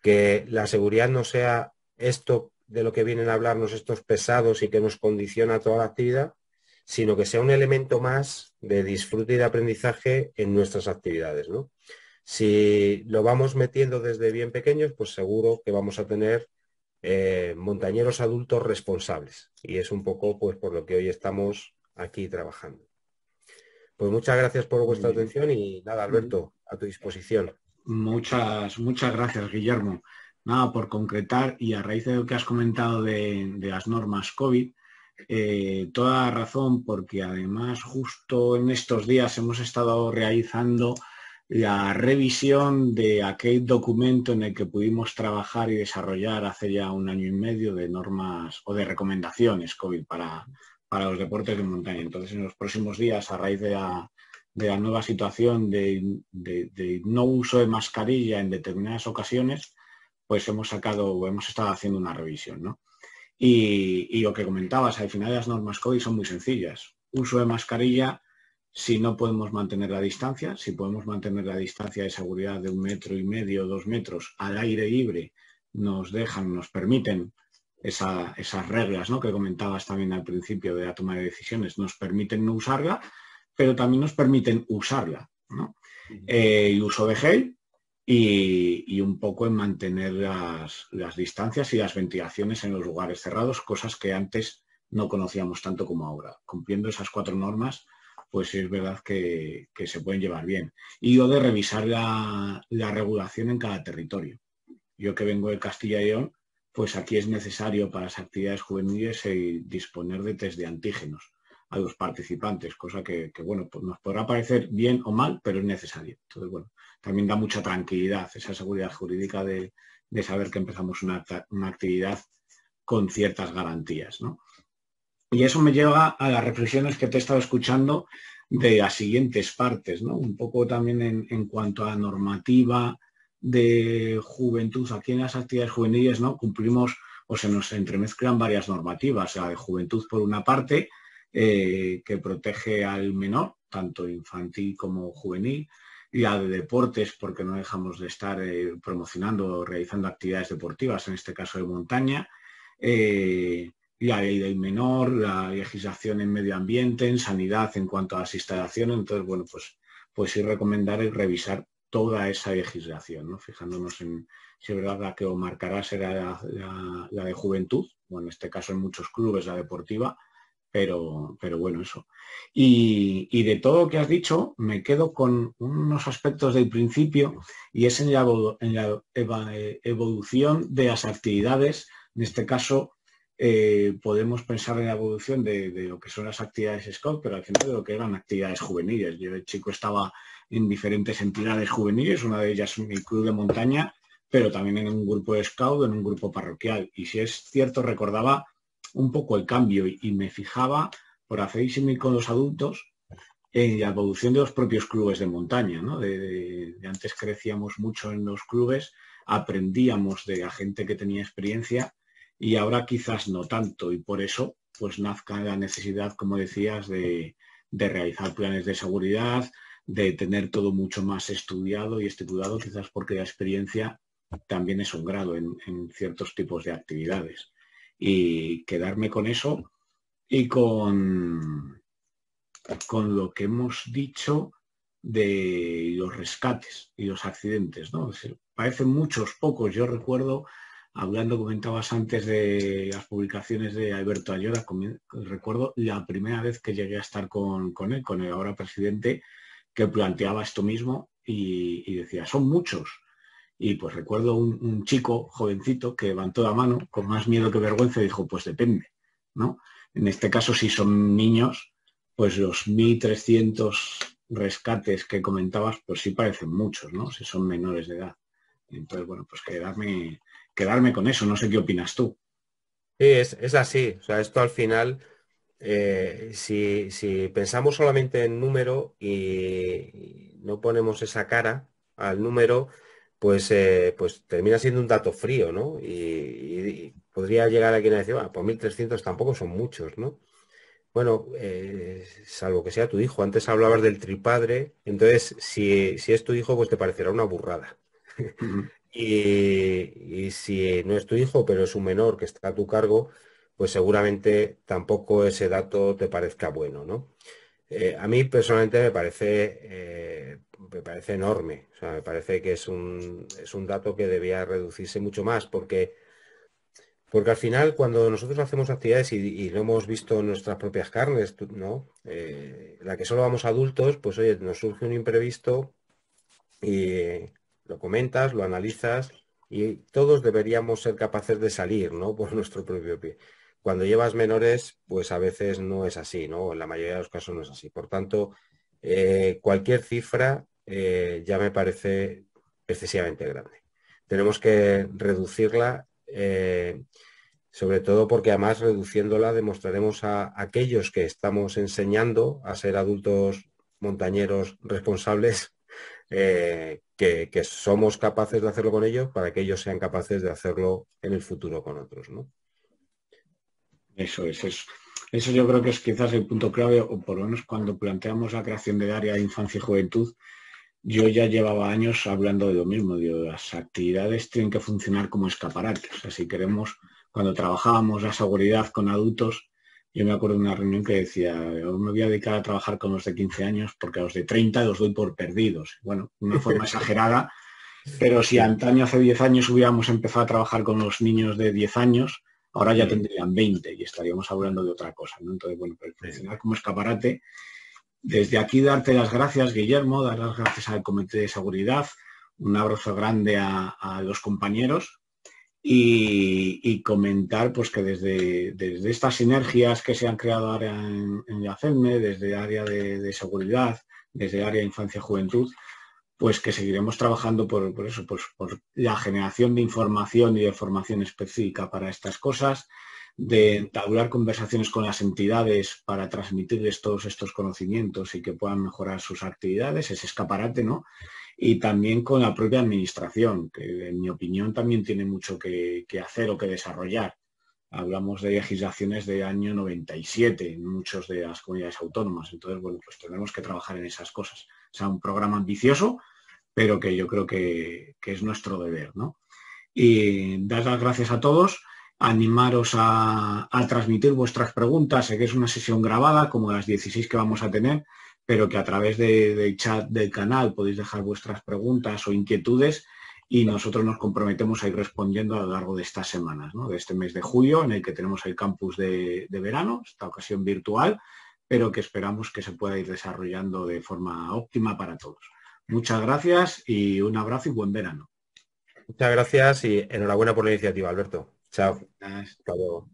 Que la seguridad no sea esto de lo que vienen a hablarnos estos pesados y que nos condiciona toda la actividad, sino que sea un elemento más de disfrute y de aprendizaje en nuestras actividades, ¿no? Si lo vamos metiendo desde bien pequeños, pues seguro que vamos a tener eh, montañeros adultos responsables. Y es un poco pues, por lo que hoy estamos aquí trabajando. Pues muchas gracias por vuestra atención y nada, Alberto, a tu disposición. Muchas, muchas gracias, Guillermo. Nada, por concretar y a raíz de lo que has comentado de, las normas COVID, eh, toda razón porque además justo en estos días hemos estado realizando la revisión de aquel documento en el que pudimos trabajar y desarrollar hace ya un año y medio de normas o de recomendaciones COVID para, para los deportes de montaña. Entonces, en los próximos días, a raíz de de la nueva situación de, no uso de mascarilla en determinadas ocasiones, pues hemos sacado o hemos estado haciendo una revisión. ¿no? Y, lo que comentabas, al final las normas COVID son muy sencillas. Uso de mascarilla si no podemos mantener la distancia, si podemos mantener la distancia de seguridad de un metro y medio, dos metros al aire libre, nos dejan, nos permiten esas reglas ¿no? que comentabas también al principio de la toma de decisiones, nos permiten no usarla pero también nos permiten usarla, el eh, uso de gel y, un poco en mantener las, distancias y las ventilaciones en los lugares cerrados, cosas que antes no conocíamos tanto como ahora. Cumpliendo esas cuatro normas, pues es verdad que, se pueden llevar bien. Y yo de revisar la, regulación en cada territorio. Yo que vengo de Castilla y León, pues aquí es necesario para las actividades juveniles eh, disponer de test de antígenos a los participantes, cosa que, bueno, pues nos podrá parecer bien o mal, pero es necesario. Entonces, bueno, también da mucha tranquilidad esa seguridad jurídica de, saber que empezamos una, actividad con ciertas garantías. ¿no? Y eso me lleva a las reflexiones que te he estado escuchando de las siguientes partes, ¿no? un poco también en, cuanto a normativa de juventud. Aquí en las actividades juveniles ¿no? cumplimos o se nos entremezclan varias normativas, la de juventud por una parte, eh, que protege al menor, tanto infantil como juvenil, y la de deportes, porque no dejamos de estar eh, promocionando o realizando actividades deportivas, en este caso de montaña, y eh, la ley del menor, la legislación en medio ambiente, en sanidad en cuanto a las instalaciones. Entonces, bueno, pues, pues sí recomendar revisar toda esa legislación, ¿no? fijándonos en si es verdad la que marcará será la, la de juventud, o en este caso en muchos clubes la deportiva, pero, bueno, eso. Y, de todo lo que has dicho, me quedo con unos aspectos del principio y es en la, eh, evolución de las actividades. En este caso, eh, podemos pensar en la evolución de, lo que son las actividades scout, pero al final de lo que eran actividades juveniles. Yo de chico estaba en diferentes entidades juveniles, una de ellas mi club de montaña, pero también en un grupo de scout, en un grupo parroquial. Y si es cierto, recordaba un poco el cambio y, me fijaba, por hacerme con los adultos, en la evolución de los propios clubes de montaña. antes crecíamos mucho en los clubes, aprendíamos de la gente que tenía experiencia y ahora quizás no tanto y por eso pues nazca la necesidad, como decías, de, realizar planes de seguridad, de tener todo mucho más estudiado y estipulado, quizás porque la experiencia también es un grado en ciertos tipos de actividades y quedarme con eso y con, con lo que hemos dicho de los rescates y los accidentes. ¿no? parecen muchos, pocos. Yo recuerdo, hablando, comentabas antes de las publicaciones de Alberto Ayora, recuerdo la primera vez que llegué a estar con, con él, con el ahora presidente, que planteaba esto mismo y decía, son muchos. Y pues recuerdo un, chico jovencito que levantó la mano con más miedo que vergüenza y dijo, pues depende, ¿no? En este caso, si son niños, pues los 1.300 rescates que comentabas, pues sí parecen muchos, ¿no? Si son menores de edad. Entonces, bueno, pues quedarme, quedarme con eso, no sé qué opinas tú. Sí, es, así. O sea, esto al final, eh, si, si, pensamos solamente en número y no ponemos esa cara al número, pues, eh, pues termina siendo un dato frío, ¿no? Y, podría llegar a a decir, bueno, ah, pues 1.300 tampoco son muchos, ¿no? Bueno, eh, salvo que sea tu hijo. Antes hablabas del tripadre, entonces si, es tu hijo, pues te parecerá una burrada. y, si no es tu hijo, pero es un menor que está a tu cargo, pues seguramente tampoco ese dato te parezca bueno, ¿no? Eh, a mí personalmente me parece me parece enorme. me parece que es un, es un dato que debía reducirse mucho más, porque, porque al final cuando nosotros hacemos actividades y, y lo hemos visto en nuestras propias carnes, ¿no? Eh, la que solo vamos adultos, pues oye, nos surge un imprevisto y eh, lo comentas, lo analizas y todos deberíamos ser capaces de salir, ¿no? Por nuestro propio pie. Cuando llevas menores, pues a veces no es así, ¿no? En la mayoría de los casos no es así. Por tanto, eh, cualquier cifra eh, ya me parece excesivamente grande. Tenemos que reducirla, eh, sobre todo porque además reduciéndola demostraremos a aquellos que estamos enseñando a ser adultos montañeros responsables eh, que, somos capaces de hacerlo con ellos para que ellos sean capaces de hacerlo en el futuro con otros. ¿no? Eso es, eso. Eso yo creo que es quizás el punto clave, o por lo menos cuando planteamos la creación de área de infancia y juventud, yo ya llevaba años hablando de lo mismo, de las actividades tienen que funcionar como escaparates. O si queremos, cuando trabajábamos la seguridad con adultos, yo me acuerdo de una reunión que decía, yo me voy a dedicar a trabajar con los de 15 años porque a los de 30 los doy por perdidos. Bueno, una forma exagerada, pero si antaño, hace 10 años, hubiéramos empezado a trabajar con los niños de 10 años, ahora ya tendrían 20 y estaríamos hablando de otra cosa. Entonces, bueno, funcionar como escaparate desde aquí darte las gracias, Guillermo, dar las gracias al Comité de Seguridad, un abrazo grande a, los compañeros y, comentar pues que desde, desde, estas sinergias que se han creado ahora en, en desde el área de, seguridad, desde el área de infancia y juventud, pues que seguiremos trabajando por, eso, pues, por la generación de información y de formación específica para estas cosas, de tabular conversaciones con las entidades para transmitirles todos estos conocimientos y que puedan mejorar sus actividades, ese escaparate, ¿no? Y también con la propia administración, que en mi opinión también tiene mucho que, hacer o que desarrollar. Hablamos de legislaciones de año 97 en muchas de las comunidades autónomas, entonces, bueno, pues tenemos que trabajar en esas cosas. O sea, un programa ambicioso, pero que yo creo que, que es nuestro deber, ¿no? Y dar las gracias a todos animaros a, transmitir vuestras preguntas. Sé que es una sesión grabada, como las 16 que vamos a tener, pero que a través del chat del canal podéis dejar vuestras preguntas o inquietudes y nosotros nos comprometemos a ir respondiendo a lo largo de estas semanas, de este mes de julio, en el que tenemos el campus de verano, esta ocasión virtual, pero que esperamos que se pueda ir desarrollando de forma óptima para todos. Muchas gracias y un abrazo y buen verano. Muchas gracias y enhorabuena por la iniciativa, Alberto. Chao. Hasta luego.